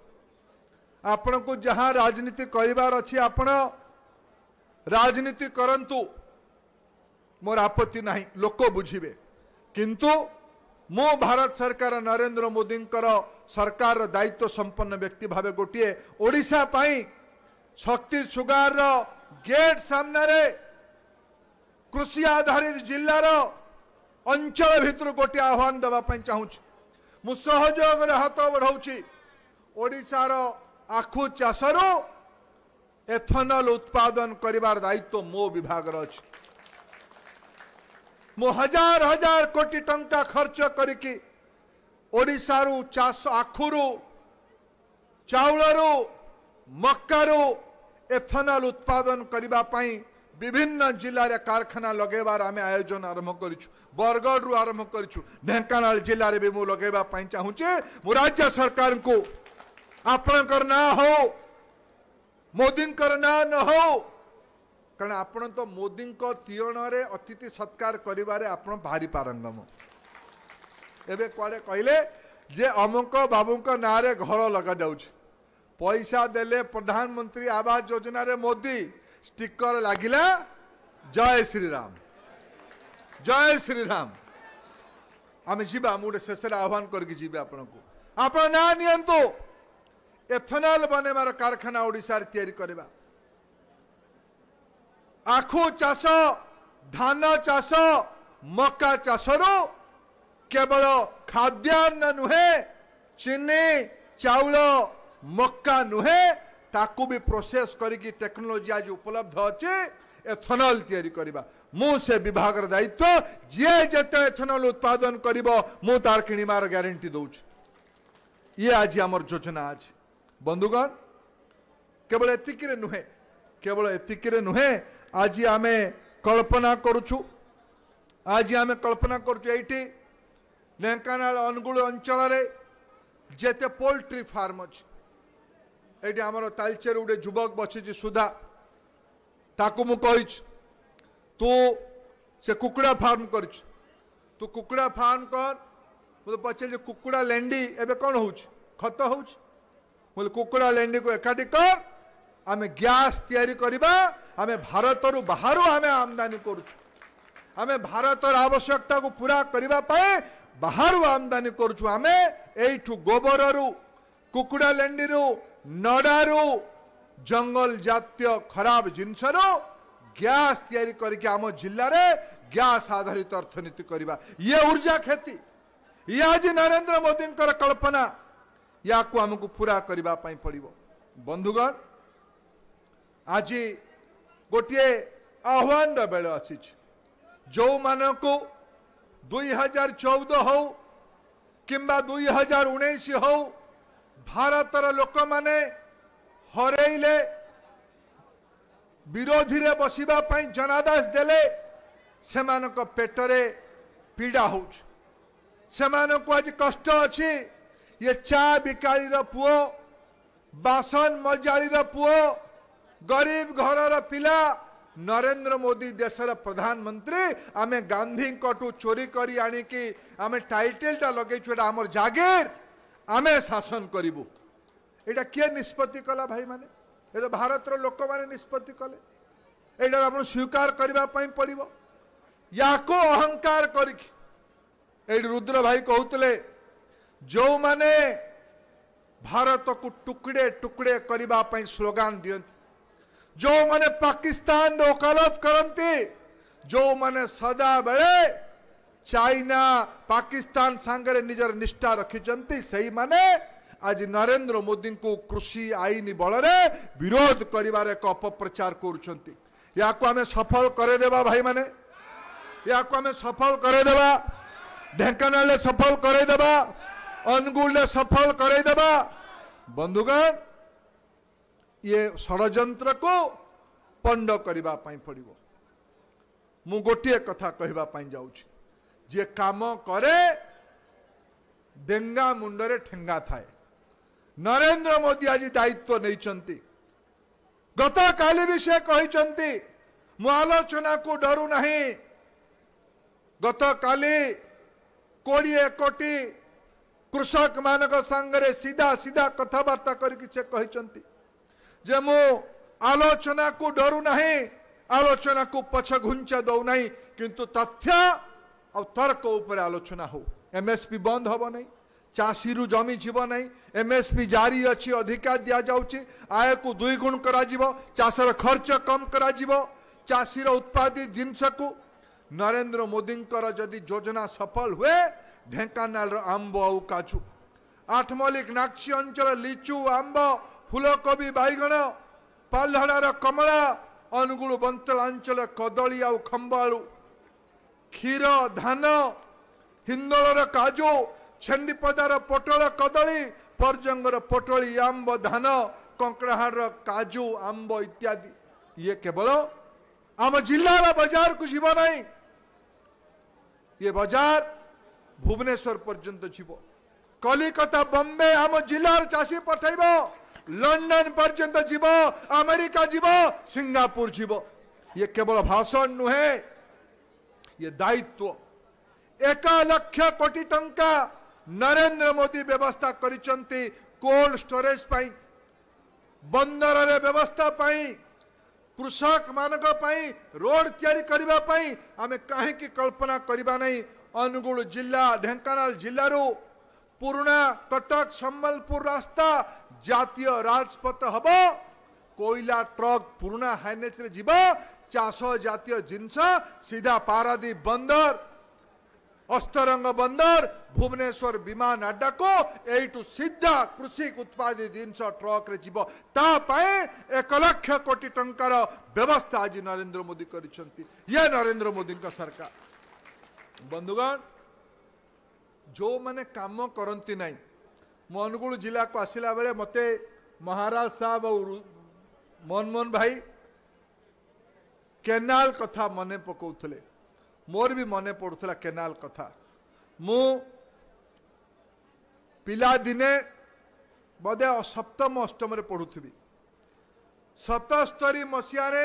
ଆପଣଙ୍କୁ ଯାହା ରାଜନୀତି କରିବାର ଅଛି ଆପଣ ରାଜନୀତି କରନ୍ତୁ ମୋର ଆପତ୍ତି ନାହିଁ ଲୋକ ବୁଝିବେ କିନ୍ତୁ ମୁଁ ଭାରତ ସରକାର ନରେନ୍ଦ୍ର ମୋଦିଙ୍କର ସରକାରର ଦାୟିତ୍ୱ ସମ୍ପନ୍ନ ବ୍ୟକ୍ତି ଭାବେ ଗୋଟିଏ ଓଡ଼ିଶା ପାଇଁ ଶକ୍ତି ସୁଗାରର ଗେଟ୍ ସାମ୍ନାରେ କୃଷି ଆଧାରିତ ଜିଲ୍ଲାର ଅଞ୍ଚଳ ଭିତରୁ ଗୋଟିଏ ଆହ୍ୱାନ ଦେବା ପାଇଁ ଚାହୁଁଛି ମୁଁ ସହଯୋଗରେ ହାତ ବଢ଼ାଉଛି ଓଡ଼ିଶାର आखु चाषर एथनल उत्पादन कर दायित्व मो विभाग अच्छे मु हजार हजार कोटी टंका खर्च कर आखुरु चाउल मकर एथनल उत्पादन करने विभिन्न जिले में कारखाना लगे आम आयोजन आरंभ करगढ़ आरंभ कर जिले में भी मुझे लगे चाहूँ मु राज्य सरकार को ଆପଣଙ୍କର ନାଁ ହଉ ମୋଦିଙ୍କର ନାଁ ନ ହଉ କାରଣ ଆପଣ ତ ମୋଦିଙ୍କ ତିଅଣରେ ଅତିଥି ସତ୍କାର କରିବାରେ ଆପଣ ଭାରି ପାରଙ୍ଗମ ଏବେ କୁଆଡ଼େ କହିଲେ ଯେ ଅମୁକ ବାବୁଙ୍କ ନାଁରେ ଘର ଲଗାଯାଉଛି ପଇସା ଦେଲେ ପ୍ରଧାନମନ୍ତ୍ରୀ ଆବାସ ଯୋଜନାରେ ମୋଦି ଷ୍ଟିକର ଲାଗିଲା ଜୟ ଶ୍ରୀରାମ ଜୟ ଶ୍ରୀରାମ ଆମେ ଯିବା ମୁଁ ଗୋଟେ ଶେଷରେ ଆହ୍ୱାନ କରିକି ଯିବି ଆପଣଙ୍କୁ ଆପଣ ନାଁ ନିଅନ୍ତୁ ଏଥନଲ ବନେଇବାର କାରଖାନା ଓଡ଼ିଶାରେ ତିଆରି କରିବା ଆଖୁ ଚାଷ ଧାନ ଚାଷ ମକା ଚାଷରୁ କେବଳ ଖାଦ୍ୟାନ୍ନ ନୁହେଁ ଚିନି ଚାଉଳ ମକା ନୁହେଁ ତାକୁ ବି ପ୍ରୋସେସ୍ କରିକି ଟେକ୍ନୋଲୋଜି ଆଜି ଉପଲବ୍ଧ ଅଛି ଏଥନଲ ତିଆରି କରିବା ମୁଁ ସେ ବିଭାଗର ଦାୟିତ୍ୱ ଯିଏ ଯେତେ ଏଥନଲ ଉତ୍ପାଦନ କରିବ ମୁଁ ତାର କିଣିବାର ଗ୍ୟାରେଣ୍ଟି ଦେଉଛି ଇଏ ଆଜି ଆମର ଯୋଜନା ଅଛି ବନ୍ଧୁଗଣ କେବଳ ଏତିକିରେ ନୁହେଁ କେବଳ ଏତିକିରେ ନୁହେଁ ଆଜି ଆମେ କଳ୍ପନା କରୁଛୁ ଆଜି ଆମେ କଳ୍ପନା କରୁଛୁ ଏଇଠି ଢେଙ୍କାନାଳ ଅନୁଗୁଳ ଅଞ୍ଚଳରେ ଯେତେ ପୋଲ୍ଟ୍ରି ଫାର୍ମ ଅଛି ଏଇଠି ଆମର ତାଲଚେର ଗୋଟେ ଯୁବକ ବସିଛି ସୁଧା ତାକୁ ମୁଁ କହିଛି ତୁ ସେ କୁକୁଡ଼ା ଫାର୍ମ କରିଛୁ ତୁ କୁକୁଡ଼ା ଫାର୍ମ କର ମୁଁ ତ ପଚାରିଲି କୁକୁଡ଼ା ଲେଣ୍ଡି ଏବେ କ'ଣ ହେଉଛି ଖତ ହେଉଛି ବୋଲେ କୁକୁଡ଼ା ଲେଣ୍ଡିକୁ ଏକାଠି କର ଆମେ ଗ୍ୟାସ୍ ତିଆରି କରିବା ଆମେ ଭାରତରୁ ବାହାରୁ ଆମେ ଆମଦାନୀ କରୁଛୁ ଆମେ ଭାରତର ଆବଶ୍ୟକତାକୁ ପୁରା କରିବା ପାଇଁ ବାହାରୁ ଆମଦାନୀ କରୁଛୁ ଆମେ ଏଇଠୁ ଗୋବରରୁ କୁକୁଡ଼ା ଲେଣ୍ଡିରୁ ନଡ଼ାରୁ ଜଙ୍ଗଲ ଜାତୀୟ ଖରାପ ଜିନିଷରୁ ଗ୍ୟାସ୍ ତିଆରି କରିକି ଆମ ଜିଲ୍ଲାରେ ଗ୍ୟାସ୍ ଆଧାରିତ ଅର୍ଥନୀତି କରିବା ଇଏ ଉର୍ଜା କ୍ଷତି ଇଏ ଆଜି ନରେନ୍ଦ୍ର ମୋଦିଙ୍କର କଳ୍ପନା या को आमको पूरा करने पड़ बंधुगण आज गोटे आह्वान बेल आसी जो मान को दुई हजार चौदह हौ कि दुई हजार उन्नीस हौ भारत लोक मैंने हर विरोधी बस जनादेश दे पेटर पीड़ा हो आज कष्ट अच्छी ये चा बेकारी पुओ बासन मजाली पुओ गरीब घर पिला नरेन्द्र मोदी देशर प्रधानमंत्री आम गांधी ठू चोरी कर आम टाइटेलटा लगे आम जागिर आम शासन करूँ यहाँ किए निष्पत्ति कला भाई मैंने ये तो भारत लोक मैंने निष्पत्ति कले यहाँ आप स्वीकार करने पड़ो या अहंकार कर भाई कहते जो मैंने भारत को टुकड़े टुकड़े करने स्लोगान दिखे जो मैंने पाकिस्तान वकालत करती जो मैंने बड़े चाइना पाकिस्तान सांगरे निजर निष्ठा रखिंट से आज नरेंद्र मोदी को कृषि आईन बल विरोध कर अपप्रचार करें सफल करदे भाई मैंने या सफल करदे ढेकाना सफल करदे अनुकूल सफल करे देवा बंधुगण ये षड़ को पंड करने पड़ो मु गोटे कथा कहवाई जाऊँ जे काम करे डेगा मुंडरे ठेंगा थाए नरेंद्र मोदी आज दायित्व नहीं गत काली भी से कही आलोचना को डरू ना गत काली कोड़े कोटी কৃষক মানক সাংরে সিধা সিধা কথাবার্তা করি সে কিন্তু যে মু আলোচনা কু ডরু না আলোচনা কু পছ ঘুঞ্চা দৌ না কিন্তু তথ্য আর্ক উপরে আলোচনা হো এমএসপি বন্ধ হব না চাষীরু জমি যাব না এমএসপি জারি অছি অধিকার দিয়া যাচ্ছে আয়কু দুই গুণ করা চাষর খরচ কম করা চাষীর উৎপাদিত জিনিসকু নরেন্দ্র মোদীঙ্কর যদি যোজনা সফল হুয়ে ଢେଙ୍କାନାଳର ଆମ୍ବ ଆଉ କାଛୁ ଆଠମଲ୍ଲିକ ନାକ୍ସି ଅଞ୍ଚଳ ଲିଚୁ ଆମ୍ବ ଫୁଲକୋବି ବାଇଗଣ ପାଲଡ଼ାର କମଳା ଅନୁଗୁଳ ଅଞ୍ଚଳ କଦଳୀ ଆଉ ଖମ୍ବାଳୁ କ୍ଷୀର ଧାନ ହିନ୍ଦୋଳର କାଜୁ ଛେଣ୍ଡିପଦାର ପୋଟଳ କଦଳୀ ପର୍ଜଙ୍ଗର ପୋଟଳୀ ଆମ୍ବ ଧାନ କଙ୍କଡ଼ାହାଡ଼ର କାଜୁ ଆମ୍ବ ଇତ୍ୟାଦି ଇଏ କେବଳ ଆମ ଜିଲ୍ଲାର ବଜାରକୁ ଯିବ ନାହିଁ ଇଏ ବଜାର भुवनेश्वर पर्यंत जीव कलिकता बम्बे आम जिलार चाषी পঠাইব लंडन पर्यंत जीव अमेरिका जीव सिंगापुर जीव ये केवल भाषण नुहे ये दायित्व एक लक्ष कोटी टंका नरेंद्र मोदी व्यवस्था करिसेंती कोल्ड स्टोरेज पाई बंदर रे व्यवस्था पाई कृषक मानक रोड तैयारी करने आम कहीं कल्पना करवा नहीं अनुगुण जिला ढेकाना जिलूर पूर्णा कटक संबलपुर रास्ता जातीय राजपथ हम कोईला ट्रक पुराणा हाइनेज जीव चाष जातीय जिनस सीधा पारादीप बंदर अस्तरंग बंदर भुवनेश्वर विमान अड्डा को यू सीधा कृषि उत्पादित जिनस ट्रक एक लक्ष कोटी टंकार व्यवस्था आज नरेंद्र मोदी कर नरेंद्र मोदी सरकार ବନ୍ଧୁଗଣ ଯେଉଁମାନେ କାମ କରନ୍ତି ନାହିଁ ମୁଁ ଅନୁଗୁଳ ଜିଲ୍ଲାକୁ ଆସିଲା ବେଳେ ମୋତେ ମହାରାଜ ସାହେବ ମନମୋହନ ଭାଇ କେନାଲ କଥା ମନେ ପକାଉଥିଲେ ମୋର ବି ମନେ ପଡ଼ୁଥିଲା କେନାଲ କଥା ମୁଁ ପିଲାଦିନେ ବୋଧେ ସପ୍ତମ ଅଷ୍ଟମରେ ପଢ଼ୁଥିବି ସତସ୍ତରୀ ମସିହାରେ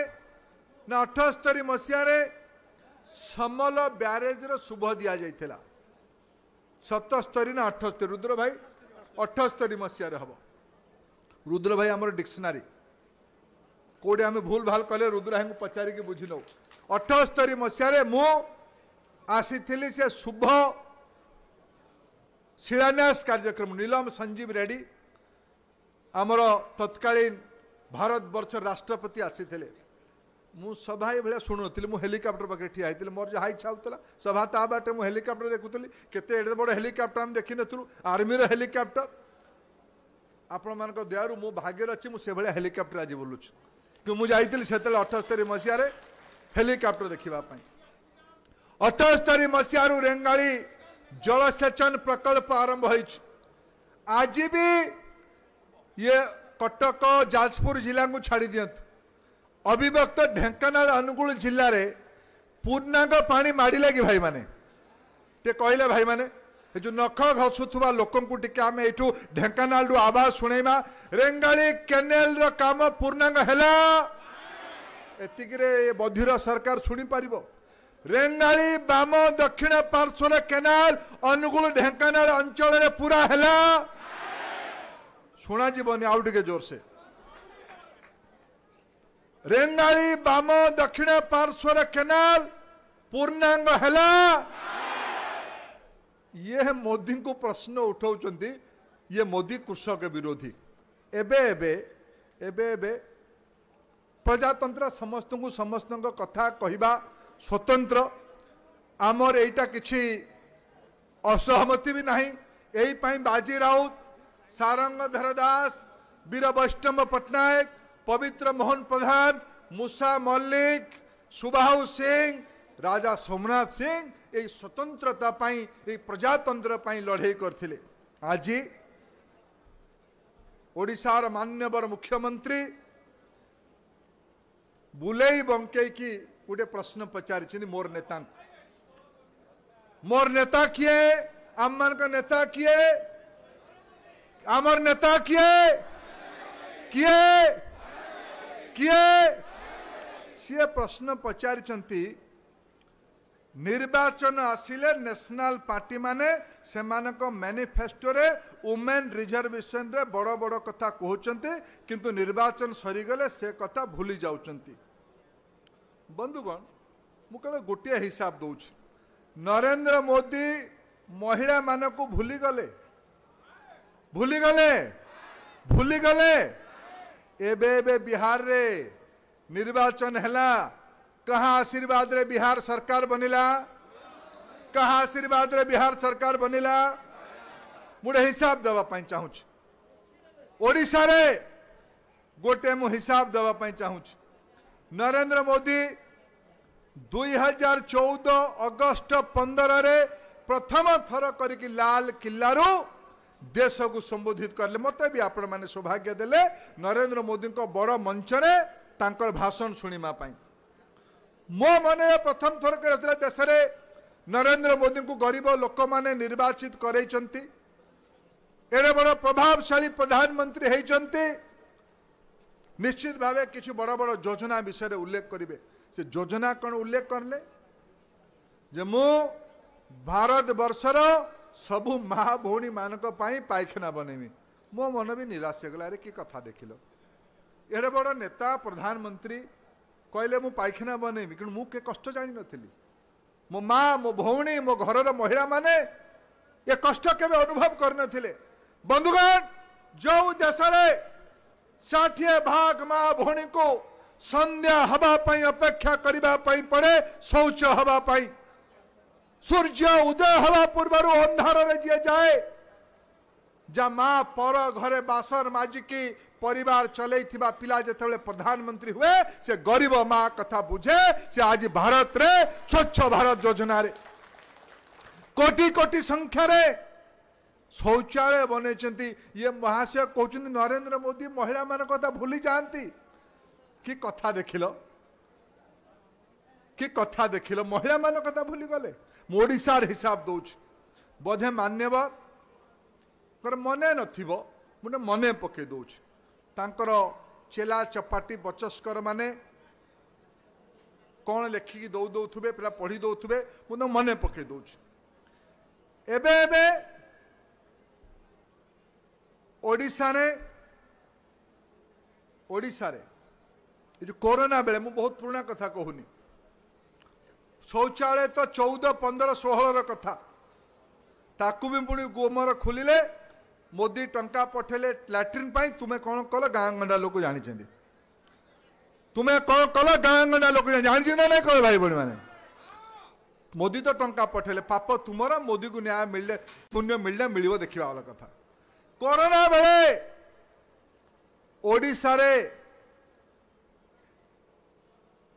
ନା ଅଠସ୍ତରୀ ମସିହାରେ ସମଲ ବ୍ୟାରେଜର ଶୁଭ ଦିଆଯାଇଥିଲା ସତସ୍ତରୀ ନା ଅଠସ୍ତରୀ ରୁଦ୍ର ଭାଇ ଅଠସ୍ତରୀ ମସିହାରେ ହେବ ରୁଦ୍ର ଭାଇ ଆମର ଡିକ୍ସନାରୀ କେଉଁଠି ଆମେ ଭୁଲ ଭାଲ କଲେ ରୁଦ୍ର ଭାଇଙ୍କୁ ପଚାରିକି ବୁଝିନେଉ ଅଠସ୍ତରୀ ମସିହାରେ ମୁଁ ଆସିଥିଲି ସେ ଶୁଭ ଶିଳାନ୍ୟାସ କାର୍ଯ୍ୟକ୍ରମ ନିଲମ ସଞ୍ଜୀବ ରେଡ୍ଡି ଆମର ତତ୍କାଳୀନ ଭାରତବର୍ଷ ରାଷ୍ଟ୍ରପତି ଆସିଥିଲେ ମୁଁ ସଭା ଏଭଳିଆ ଶୁଣୁନଥିଲି ମୁଁ ହେଲିକପ୍ଟର ପାଖରେ ଠିଆ ହେଇଥିଲି ମୋର ଯାହା ଇଚ୍ଛା ହେଉଥିଲା ସଭା ତା ବାଟରେ ମୁଁ ହେଲିକପ୍ଟର ଦେଖୁଥିଲି କେତେ ଏଡ଼େ ବଡ଼ ହେଲିକପ୍ଟର ଆମେ ଦେଖିନଥିଲୁ ଆର୍ମିର ହେଲିକପ୍ଟର ଆପଣମାନଙ୍କ ଦୟାରୁ ମୁଁ ଭାଗ୍ୟରେ ଅଛି ମୁଁ ସେଭଳିଆ ହେଲିକପ୍ଟର ଆଜି ବୁଲୁଛି କିନ୍ତୁ ମୁଁ ଯାଇଥିଲି ସେତେବେଳେ ଅଠସ୍ତରୀ ମସିହାରେ ହେଲିକପ୍ଟର ଦେଖିବା ପାଇଁ ଅଠସ୍ତରୀ ମସିହାରୁ ରେଙ୍ଗାଳି ଜଳସେଚନ ପ୍ରକଳ୍ପ ଆରମ୍ଭ ହୋଇଛି ଆଜି ବି ଇଏ କଟକ ଯାଜପୁର ଜିଲ୍ଲାକୁ ଛାଡ଼ି ଦିଅନ୍ତୁ ଅବିଭକ୍ତ ଢେଙ୍କାନାଳ ଅନୁଗୁଳ ଜିଲ୍ଲାରେ ପୂର୍ଣ୍ଣାଙ୍ଗ ପାଣି ମାଡ଼ିଲା କି ଭାଇମାନେ ଟିକେ କହିଲେ ଭାଇମାନେ ଏ ଯେଉଁ ନଖ ଘଷୁଥିବା ଲୋକଙ୍କୁ ଟିକେ ଆମେ ଏଇଠୁ ଢେଙ୍କାନାଳରୁ ଆବାଜ ଶୁଣେଇବା ରେଙ୍ଗାଳି କେନେଲର କାମ ପୂର୍ଣ୍ଣାଙ୍ଗ ହେଲା ଏତିକିରେ ବଧିର ସରକାର ଶୁଣିପାରିବ ରେଙ୍ଗାଳି ବାମ ଦକ୍ଷିଣ ପାର୍ଶ୍ୱର କେନାଲ ଅନୁଗୁଳ ଢେଙ୍କାନାଳ ଅଞ୍ଚଳରେ ପୁରା ହେଲା ଶୁଣାଯିବନି ଆଉ ଟିକେ ଜୋରସେ रेंगाली बाम दक्षिण पार्श्वर केनाल पूर्णांग है ये मोदी को प्रश्न उठा ये मोदी कृषक विरोधी एबे एबे एबे एबे प्रजातंत्र समस्त को समस्त कथा कह स्वतंत्र आमर एटा कि असहमति भी नहीं बाजी राउत सारंगधर दास वैष्णव पट्टनायक पवित्र मोहन प्रधान मुसा मल्लिक सुबाहु सिंह राजा सोमनाथ सिंह ये स्वतंत्रता प्रजातंत्र लड़े करते आज ओडार मान्यवर मुख्यमंत्री बुलई बंकईकी गोटे प्रश्न पचार मोर नेता मोर नेता किए आम मान नेता किए आमर नेता किए किए किए सी प्रश्न पचार निर्वाचन आसिले नेशनल पार्टी माने से मानिफेस्टो वुमेन रिजर्वेशन रे बड़ बड़ कथा कहते कि निर्वाचन सरीगले से कथा भूली जाऊँगी बंधुगण मुझे गोटे हिसाब दौर नरेंद्र मोदी महिला मान भूली गले भूली गले भूली गले। एबे एबे बिहार रे निर्वाचन हला कहाँ आशीर्वाद रे बिहार सरकार बनिला कहाँ आशीर्वाद रे बिहार सरकार बनिला मुड़े हिसाब देवाई चाहूँ ओडार गोटे मु हिसाब देवाई चाहूँ नरेंद्र मोदी 2014 अगस्त चौदह रे पंदर प्रथम थर करके लाल किल्लू देश को संबोधित करले मत भी आपण सौभाग्य देले नरेन्द्र मोदी को बड़ मंच भाषण शुणापी मो मन प्रथम के देश नरेन्द्र मोदी को गरीब लोक मैंने निर्वाचित कर बड़ प्रभावशाली प्रधानमंत्री होती निश्चित भाव कि बड़ बड़ योजना विषय उल्लेख करेंगे से योजना कौन उल्लेख करले मु भारत बर्षर ସବୁ ମା ଭଉଣୀମାନଙ୍କ ପାଇଁ ପାଇଖାନା ବନେଇମି ମୋ ମନ ବି ନିରାଶ ହେଇଗଲା ଆରେ କି କଥା ଦେଖିଲ ଏଡ଼େ ବଡ଼ ନେତା ପ୍ରଧାନମନ୍ତ୍ରୀ କହିଲେ ମୁଁ ପାଇଖାନା ବନେଇବି କିନ୍ତୁ ମୁଁ କେ କଷ୍ଟ ଜାଣିନଥିଲି ମୋ ମା ମୋ ଭଉଣୀ ମୋ ଘରର ମହିଳାମାନେ ଏ କଷ୍ଟ କେବେ ଅନୁଭବ କରିନଥିଲେ ବନ୍ଧୁଗଣ ଯେଉଁ ଦେଶରେ ଷାଠିଏ ଭାଗ ମା ଭଉଣୀଙ୍କୁ ସନ୍ଧ୍ୟା ହେବା ପାଇଁ ଅପେକ୍ଷା କରିବା ପାଇଁ ପଡ଼େ ଶୌଚ ହେବା ପାଇଁ सूर्य उदय हवा पूर्व अंधार दिए जाए जा माँ पर घरे बासर माजिकी परिवार चले थिबा पिला जो प्रधानमंत्री हुए से गरीब माँ कथा बुझे से आज भारत रे स्वच्छ भारत योजन कोटि कोटि संख्यार शौचालय बनई ये महाशय कौन नरेंद्र मोदी महिला मान कथा भूली जाती कि कथा देख ल कि कथा देख ल महिला मान कथा भूली गले मोड़ीशार हिसाब दौर बोधे मान्यवर मन नथिबो मुझे मन पकई दौच तांकर चेला चपाटी बचस्कर माने कौन लेखिक दौ दौथे पे पढ़ी दौथे मुझे मन पकई दौच एबे एबे ओडिशा रे ये कोरोना बेले मु बहुत पुराणा कथा कहूनी शौचालय तो चौदह पंद्रह षोह कथा ताकू भी पुणी गोमर खुलिले मोदी टंका पठेले लैट्रीन तुम्हें कौन कल गाँग गंडा लोक जानते तुम्हें कौन कल गाँ गंडा लोक जानते ना नहीं कह भाई भाई मैंने मोदी तो टंका पठेले पाप तुम मोदी को न्याय मिलने पुण्य मिलने मिल देखा भल कथ करोना बेले ओडारे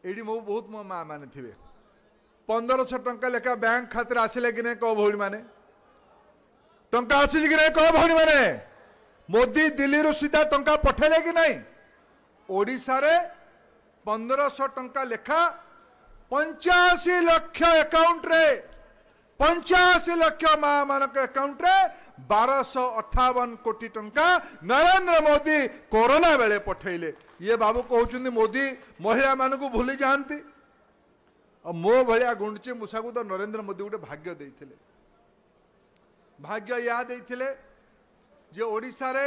ये मो बहुत मो माँ मैंने थी पंद्रह टाँह लेखा बैंक खाते आसे कि नहीं कह भौणी मैंने आसी कि नहीं कह भौणी मोदी दिल्ली रु सीधा टाइम पठेले कि नहींशार पंद्रह टा लेखा पंचाशी लक्ष एकाउंट्रे पंचाशी लक्ष मा मान एकाउंट्रे बारश अठावन कोटी टाइम नरेन्द्र मोदी कोरोना बेले पठेले ये बाबू कहते मोदी महिला मान भूली जाती ଆଉ ମୋ ଭଳିଆ ଗୁଣ୍ଡୁଚି ମୂଷାକୁ ତ ନରେନ୍ଦ୍ର ମୋଦି ଗୋଟେ ଭାଗ୍ୟ ଦେଇଥିଲେ ଭାଗ୍ୟ ଏହା ଦେଇଥିଲେ ଯେ ଓଡ଼ିଶାରେ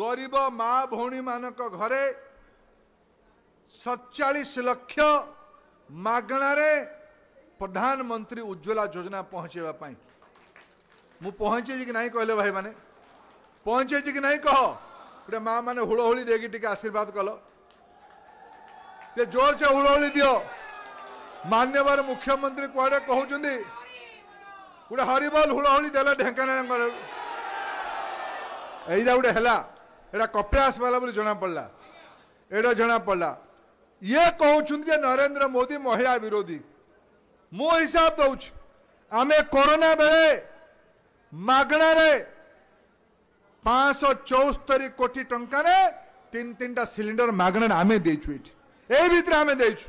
ଗରିବ ମା ଭଉଣୀମାନଙ୍କ ଘରେ ସତଚାଳିଶ ଲକ୍ଷ ମାଗଣାରେ ପ୍ରଧାନମନ୍ତ୍ରୀ ଉଜ୍ଜଳା ଯୋଜନା ପହଞ୍ଚାଇବା ପାଇଁ ମୁଁ ପହଞ୍ଚେଇଛି କି ନାହିଁ କହିଲେ ଭାଇମାନେ ପହଞ୍ଚେଇଛି କି ନାହିଁ କହ ଗୋଟେ ମାଆ ମାନେ ହୁଳହୁଳି ଦେଇକି ଟିକେ ଆଶୀର୍ବାଦ କଲ ଟିକେ ଜୋରସେ ହୁଳହୁଳି ଦିଅ ମାନ୍ୟବର ମୁଖ୍ୟମନ୍ତ୍ରୀ କୁଆଡ଼େ କହୁଛନ୍ତି ଗୋଟେ ହରିବଲ ହୁଳହୁଳି ଦେଲେ ଢେଙ୍କାନାଳ ଏଇଟା ଗୋଟେ ହେଲା ଏଇଟା କପିଳାସ ବାଲା ବୋଲି ଜଣାପଡ଼ିଲା ଏଇଟା ଜଣାପଡ଼ିଲା ଇଏ କହୁଛନ୍ତି ଯେ ନରେନ୍ଦ୍ର ମୋଦି ମହିଳା ବିରୋଧୀ ମୁଁ ହିସାବ ଦେଉଛି ଆମେ କରୋନା ବେଳେ ମାଗଣାରେ ପାଞ୍ଚଶହ ଚଉସ୍ତରୀ କୋଟି ଟଙ୍କାରେ ତିନି ତିନିଟା ସିଲିଣ୍ଡର ମାଗଣାରେ ଆମେ ଦେଇଛୁ ଏଇଠି ଏଇ ଭିତରେ ଆମେ ଦେଇଛୁ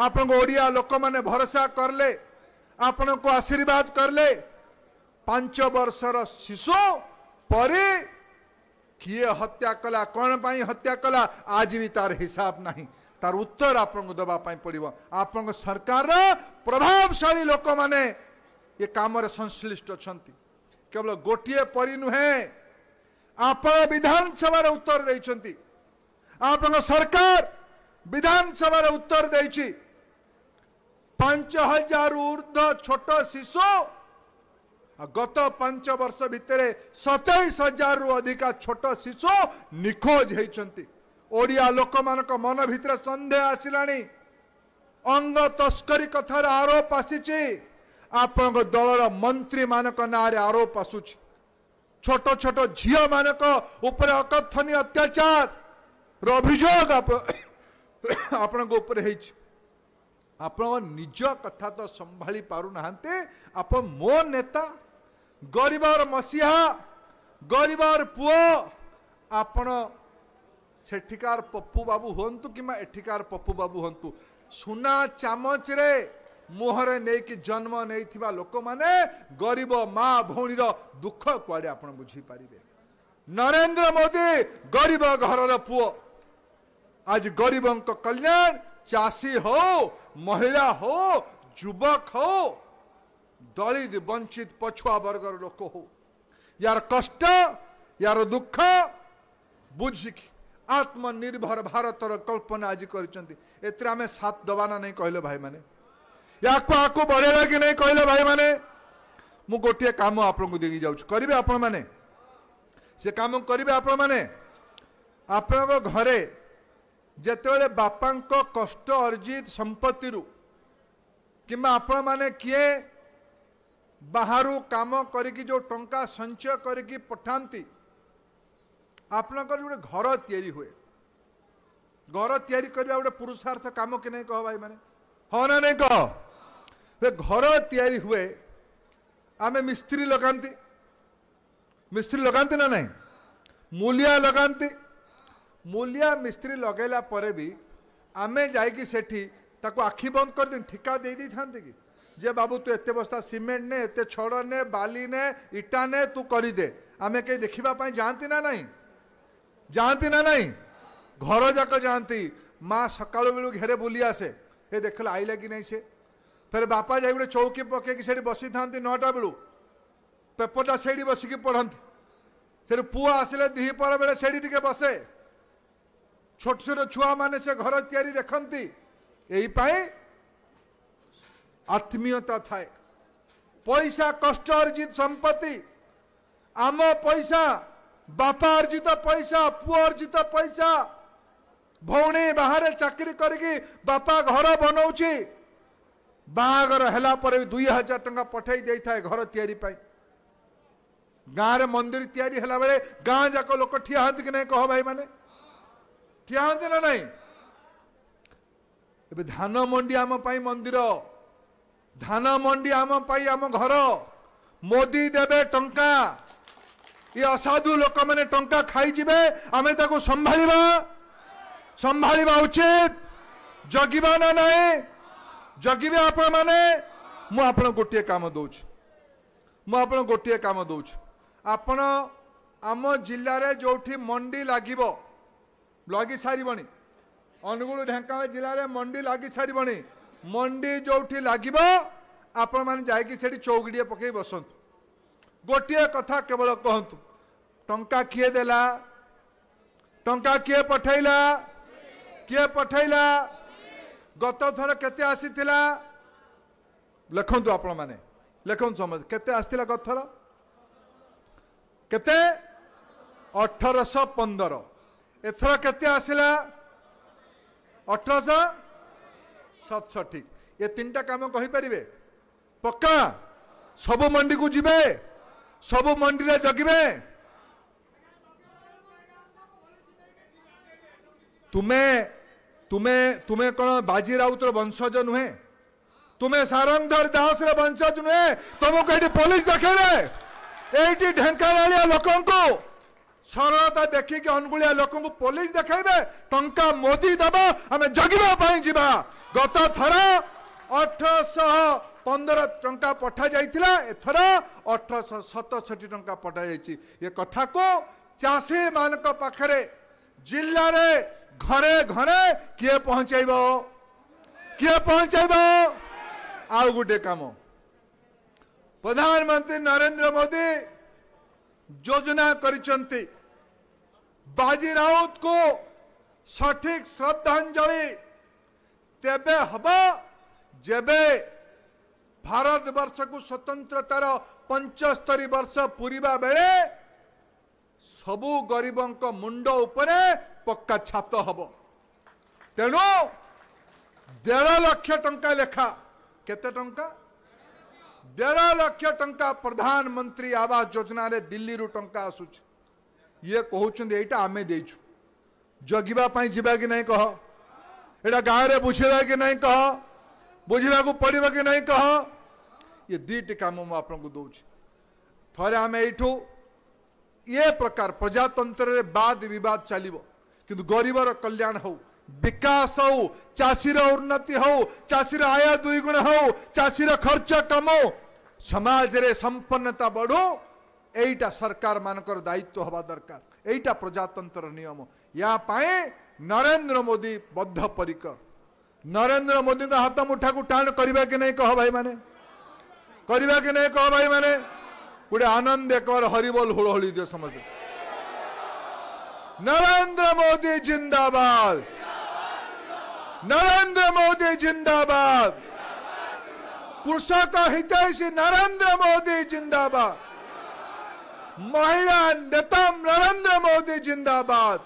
आप लोक मैंने भरोसा कले आपण को आशीर्वाद कले पांच बर्षर शिशु पर किए हत्या कला कौन पर हत्या कला आज भी तार हिसाब ना तार उत्तर आप को दबापाई पड़ आपण सरकार प्रभावशाली लोक मैंने ये काम संश्लिष्ट अच्छा केवल गोटे परी नुहे आप विधानसभा उत्तर दे आप सरकार विधानसभा उत्तर देखिए ପାଞ୍ଚ ହଜାର ଉର୍ଦ୍ଧ ଛୋଟ ଶିଶୁ ଗତ ପାଞ୍ଚ ବର୍ଷ ଭିତରେ ସତେଇଶ ହଜାରରୁ ଅଧିକା ଛୋଟ ଶିଶୁ ନିଖୋଜ ହେଇଛନ୍ତି ଓଡ଼ିଆ ଲୋକମାନଙ୍କ ମନ ଭିତରେ ସନ୍ଦେହ ଆସିଲାଣି ଅଙ୍ଗ ତସ୍କରୀ କଥାରେ ଆରୋପ ଆସିଛି ଆପଣଙ୍କ ଦଳର ମନ୍ତ୍ରୀମାନଙ୍କ ନାଁରେ ଆରୋପ ଆସୁଛି ଛୋଟ ଛୋଟ ଝିଅମାନଙ୍କ ଉପରେ ଅକଥନୀ ଅତ୍ୟାଚାର ଅଭିଯୋଗ ଆପଣଙ୍କ ଉପରେ ହେଇଛି ଆପଣ ନିଜ କଥା ତ ସମ୍ଭାଳି ପାରୁନାହାନ୍ତି ଆପଣ ମୋ ନେତା ଗରିବର ମସିହା ଗରିବର ପୁଅ ଆପଣ ସେଠିକାର ପପୁ ବାବୁ ହୁଅନ୍ତୁ କିମ୍ବା ଏଠିକାର ପପୁ ବାବୁ ହୁଅନ୍ତୁ ସୁନା ଚାମଚରେ ମୁହଁରେ ନେଇକି ଜନ୍ମ ନେଇଥିବା ଲୋକମାନେ ଗରିବ ମା ଭଉଣୀର ଦୁଃଖ କୁଆଡ଼େ ଆପଣ ବୁଝିପାରିବେ ନରେନ୍ଦ୍ର ମୋଦି ଗରିବ ଘରର ପୁଅ ଆଜି ଗରିବଙ୍କ କଲ୍ୟାଣ चाषी हो महिला हो युवक हो दलित वंचित पछुआ वर्ग लोक हो यार कष्ट यार दुख बुझ आत्मनिर्भर भारत कल्पना आज करें सात दबाना नहीं कहले भाई मैंने याकु बढ़ेगा कि नहीं कहले भाई मैंने मुझे गोटे कम आपन को करेंगे आप घरे ଯେତେବେଳେ ବାପାଙ୍କ କଷ୍ଟ ଅର୍ଜିତ ସମ୍ପତ୍ତିରୁ କିମ୍ବା ଆପଣମାନେ କିଏ ବାହାରୁ କାମ କରିକି ଯେଉଁ ଟଙ୍କା ସଞ୍ଚୟ କରିକି ପଠାନ୍ତି ଆପଣଙ୍କର ଗୋଟେ ଘର ତିଆରି ହୁଏ ଘର ତିଆରି କରିବା ଗୋଟେ ପୁରୁଷାର୍ଥ କାମ କି ନାହିଁ କହ ଭାଇମାନେ ହଁ ନା ନାହିଁ କହ ଘର ତିଆରି ହୁଏ ଆମେ ମିସ୍ତ୍ରୀ ଲଗାନ୍ତି ମିସ୍ତ୍ରୀ ଲଗାନ୍ତି ନା ନାହିଁ ମୂଲିଆ ଲଗାନ୍ତି ମୂଲିଆ ମିସ୍ତ୍ରୀ ଲଗାଇଲା ପରେ ବି ଆମେ ଯାଇକି ସେଠି ତାକୁ ଆଖି ବନ୍ଦ କରିଦେଇ ଠିକା ଦେଇଦେଇଥାନ୍ତେ କି ଯେ ବାବୁ ତୁ ଏତେ ବସ୍ତା ସିମେଣ୍ଟ ନେ ଏତେ ଛଡ଼ ନେ ବାଲି ନେ ଇଟା ନେ ତୁ କରିଦେ ଆମେ କେହି ଦେଖିବା ପାଇଁ ଯାଆନ୍ତି ନା ନାହିଁ ଯାଆନ୍ତି ନା ନାହିଁ ଘର ଯାକ ଯାଆନ୍ତି ମା ସକାଳୁ ବେଳୁ ଘେରେ ବୁଲି ଆସେ ଏ ଦେଖିଲା ଆଇଲା କି ନାହିଁ ସେ ଫେରେ ବାପା ଯାଇ ଗୋଟେ ଚୌକି ପକେଇକି ସେଠି ବସିଥାନ୍ତି ନଅଟା ବେଳୁ ପେପରଟା ସେଇଠି ବସିକି ପଢ଼ନ୍ତି ଫେରେ ପୁଅ ଆସିଲେ ଦ୍ୱିପହର ବେଳେ ସେଇଠି ଟିକେ ବସେ छोट छोट छुआ मान से घर या देखती यही आत्मीयता थाए पैसा कष्ट अर्जित संपत्ति आम पैसा बापा अर्जित पैसा पुआ अर्जित पैसा भौणी बाहर चाकरी करी बापा घर बनाऊ बाहर है दुई हजार टाइम पठाई था घर या गाँव रंदिर या गाँ जाक लोक ठिया हाँ कि नहीं कह भाई मैंने ଚାହାନ୍ତି ନା ନାହିଁ ଏବେ ଧାନ ମଣ୍ଡି ଆମ ପାଇଁ ମନ୍ଦିର ଧାନ ମଣ୍ଡି ଆମ ପାଇଁ ଆମ ଘର ମୋଦି ଦେବେ ଟଙ୍କା ଏ ଅସାଧୁ ଲୋକମାନେ ଟଙ୍କା ଖାଇଯିବେ ଆମେ ତାକୁ ସମ୍ଭାଳିବା ସମ୍ଭାଳିବା ଉଚିତ ଜଗିବା ନା ନାହିଁ ଜଗିବେ ଆପଣମାନେ ମୁଁ ଆପଣ ଗୋଟିଏ କାମ ଦେଉଛି ମୁଁ ଆପଣ ଗୋଟିଏ କାମ ଦେଉଛି ଆପଣ ଆମ ଜିଲ୍ଲାରେ ଯେଉଁଠି ମଣ୍ଡି ଲାଗିବ ଲଗି ସାରିବଣି ଅନୁଗୁଳ ଢେଙ୍କାନାଳ ଜିଲ୍ଲାରେ ମଣ୍ଡି ଲାଗି ସାରିବଣି ମଣ୍ଡି ଯେଉଁଠି ଲାଗିବ ଆପଣମାନେ ଯାଇକି ସେଠି ଚଉକିଟିଏ ପକାଇ ବସନ୍ତୁ ଗୋଟିଏ କଥା କେବଳ କହନ୍ତୁ ଟଙ୍କା କିଏ ଦେଲା ଟଙ୍କା କିଏ ପଠାଇଲା କିଏ ପଠାଇଲା ଗତ ଥର କେତେ ଆସିଥିଲା ଲେଖନ୍ତୁ ଆପଣମାନେ ଲେଖନ୍ତୁ ସମସ୍ତେ କେତେ ଆସିଥିଲା ଗତ ଥର କେତେ ଅଠରଶହ ପନ୍ଦର ଏଥର କେତେ ଆସିଲା ଅଠରଶହ ସତଷଠି ଏ ତିନିଟା କାମ କହିପାରିବେ ପକ୍କା ସବୁ ମଣ୍ଡିକୁ ଯିବେ ସବୁ ମଣ୍ଡିରେ ଜଗିବେ ତୁମେ ତୁମେ ତୁମେ କ'ଣ ବାଜି ରାଉତର ବଂଶଜ ନୁହେଁ ତୁମେ ସାରଙ୍ଗଧର ଦାସର ବଂଶଜ ନୁହେଁ ତମକୁ ଏଠି ପୋଲିସ ଦେଖେଇଲେ ଏଇଠି ଢେଙ୍କାନାଳିଆ ଲୋକଙ୍କୁ ସରଳତା ଦେଖିକି ଅନୁଗୁଳିଆ ଲୋକଙ୍କୁ ପୋଲିସ ଦେଖାଇବେ ଟଙ୍କା ମୋଦି ଦେବ ଆମେ ଜଗିବା ପାଇଁ ଯିବା ଗତ ଥର ଅଠରଶହ ପନ୍ଦର ଟଙ୍କା ପଠାଯାଇଥିଲା ଏଥର ଅଠରଶହ ସତଷଠି ଟଙ୍କା ପଠାଯାଇଛି ଏ କଥାକୁ ଚାଷୀମାନଙ୍କ ପାଖରେ ଜିଲ୍ଲାରେ ଘରେ ଘରେ କିଏ ପହଞ୍ଚାଇବ କିଏ ପହଞ୍ଚାଇବ ଆଉ ଗୋଟେ କାମ ପ୍ରଧାନମନ୍ତ୍ରୀ ନରେନ୍ଦ୍ର ମୋଦି योजना करजी राउत को सठिक श्रद्धाजलि तेब हम जेब भारत बर्ष को स्वतंत्रतार पंचस्तरी वर्ष पूरवा बेले सबु गरीब मुंड पक्का छात हम तेणु देख टा लेखा केते टंका देढ़ लक्ष टा प्रधानमंत्री आवास योजना दिल्ली रू टा आसुच ये कहते ये आम दे जगवापी जा कि नहीं कह ये गाँव में बुझेगा कि नहीं कह बुझा पड़े कि नहीं कह ये दुटे कम मुझे दौर थे आम यू ये प्रकार प्रजातंत्र बाद बद चल कि गरीबर कल्याण हो ବିକାଶ ହଉ ଚାଷୀର ଉନ୍ନତି ହଉ ଚାଷୀର ଆୟ ଦୁଇଗୁଣ ହଉ ଚାଷୀର ଖର୍ଚ୍ଚ କମଉ ସମାଜରେ ସମ୍ପନ୍ନତା ବଢ଼ୁ ଏଇଟା ସରକାରମାନଙ୍କର ଦାୟିତ୍ୱ ହେବା ଦରକାର ଏଇଟା ପ୍ରଜାତନ୍ତ୍ର ନିୟମ ୟା ପାଇଁ ନରେନ୍ଦ୍ର ମୋଦି ବଦ୍ଧ ପରିକର ନରେନ୍ଦ୍ର ମୋଦିଙ୍କ ହାତ ମୁଠାକୁ ଟାଣ କରିବା କି ନାହିଁ କହ ଭାଇମାନେ କରିବା କି ନାହିଁ କହ ଭାଇମାନେ ଗୋଟେ ଆନନ୍ଦ ଏକର ହରିବୋଲ ହୁଳହୁଳି ଦିଅ ସମସ୍ତେ ନରେନ୍ଦ୍ର ମୋଦି ଜିନ୍ଦାବାଦ नरेंद्र मोदी जिंदाबाद का हितैषी नरेंद्र मोदी जिंदाबाद महिला नेता नरेंद्र मोदी जिंदाबाद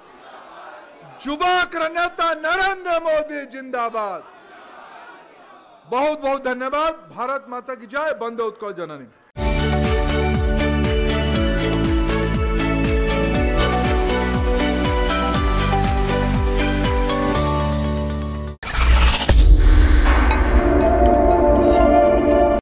युवक नेता नरेंद्र मोदी जिंदाबाद बहुत बहुत धन्यवाद भारत माता की जय बंदोत्कल जननी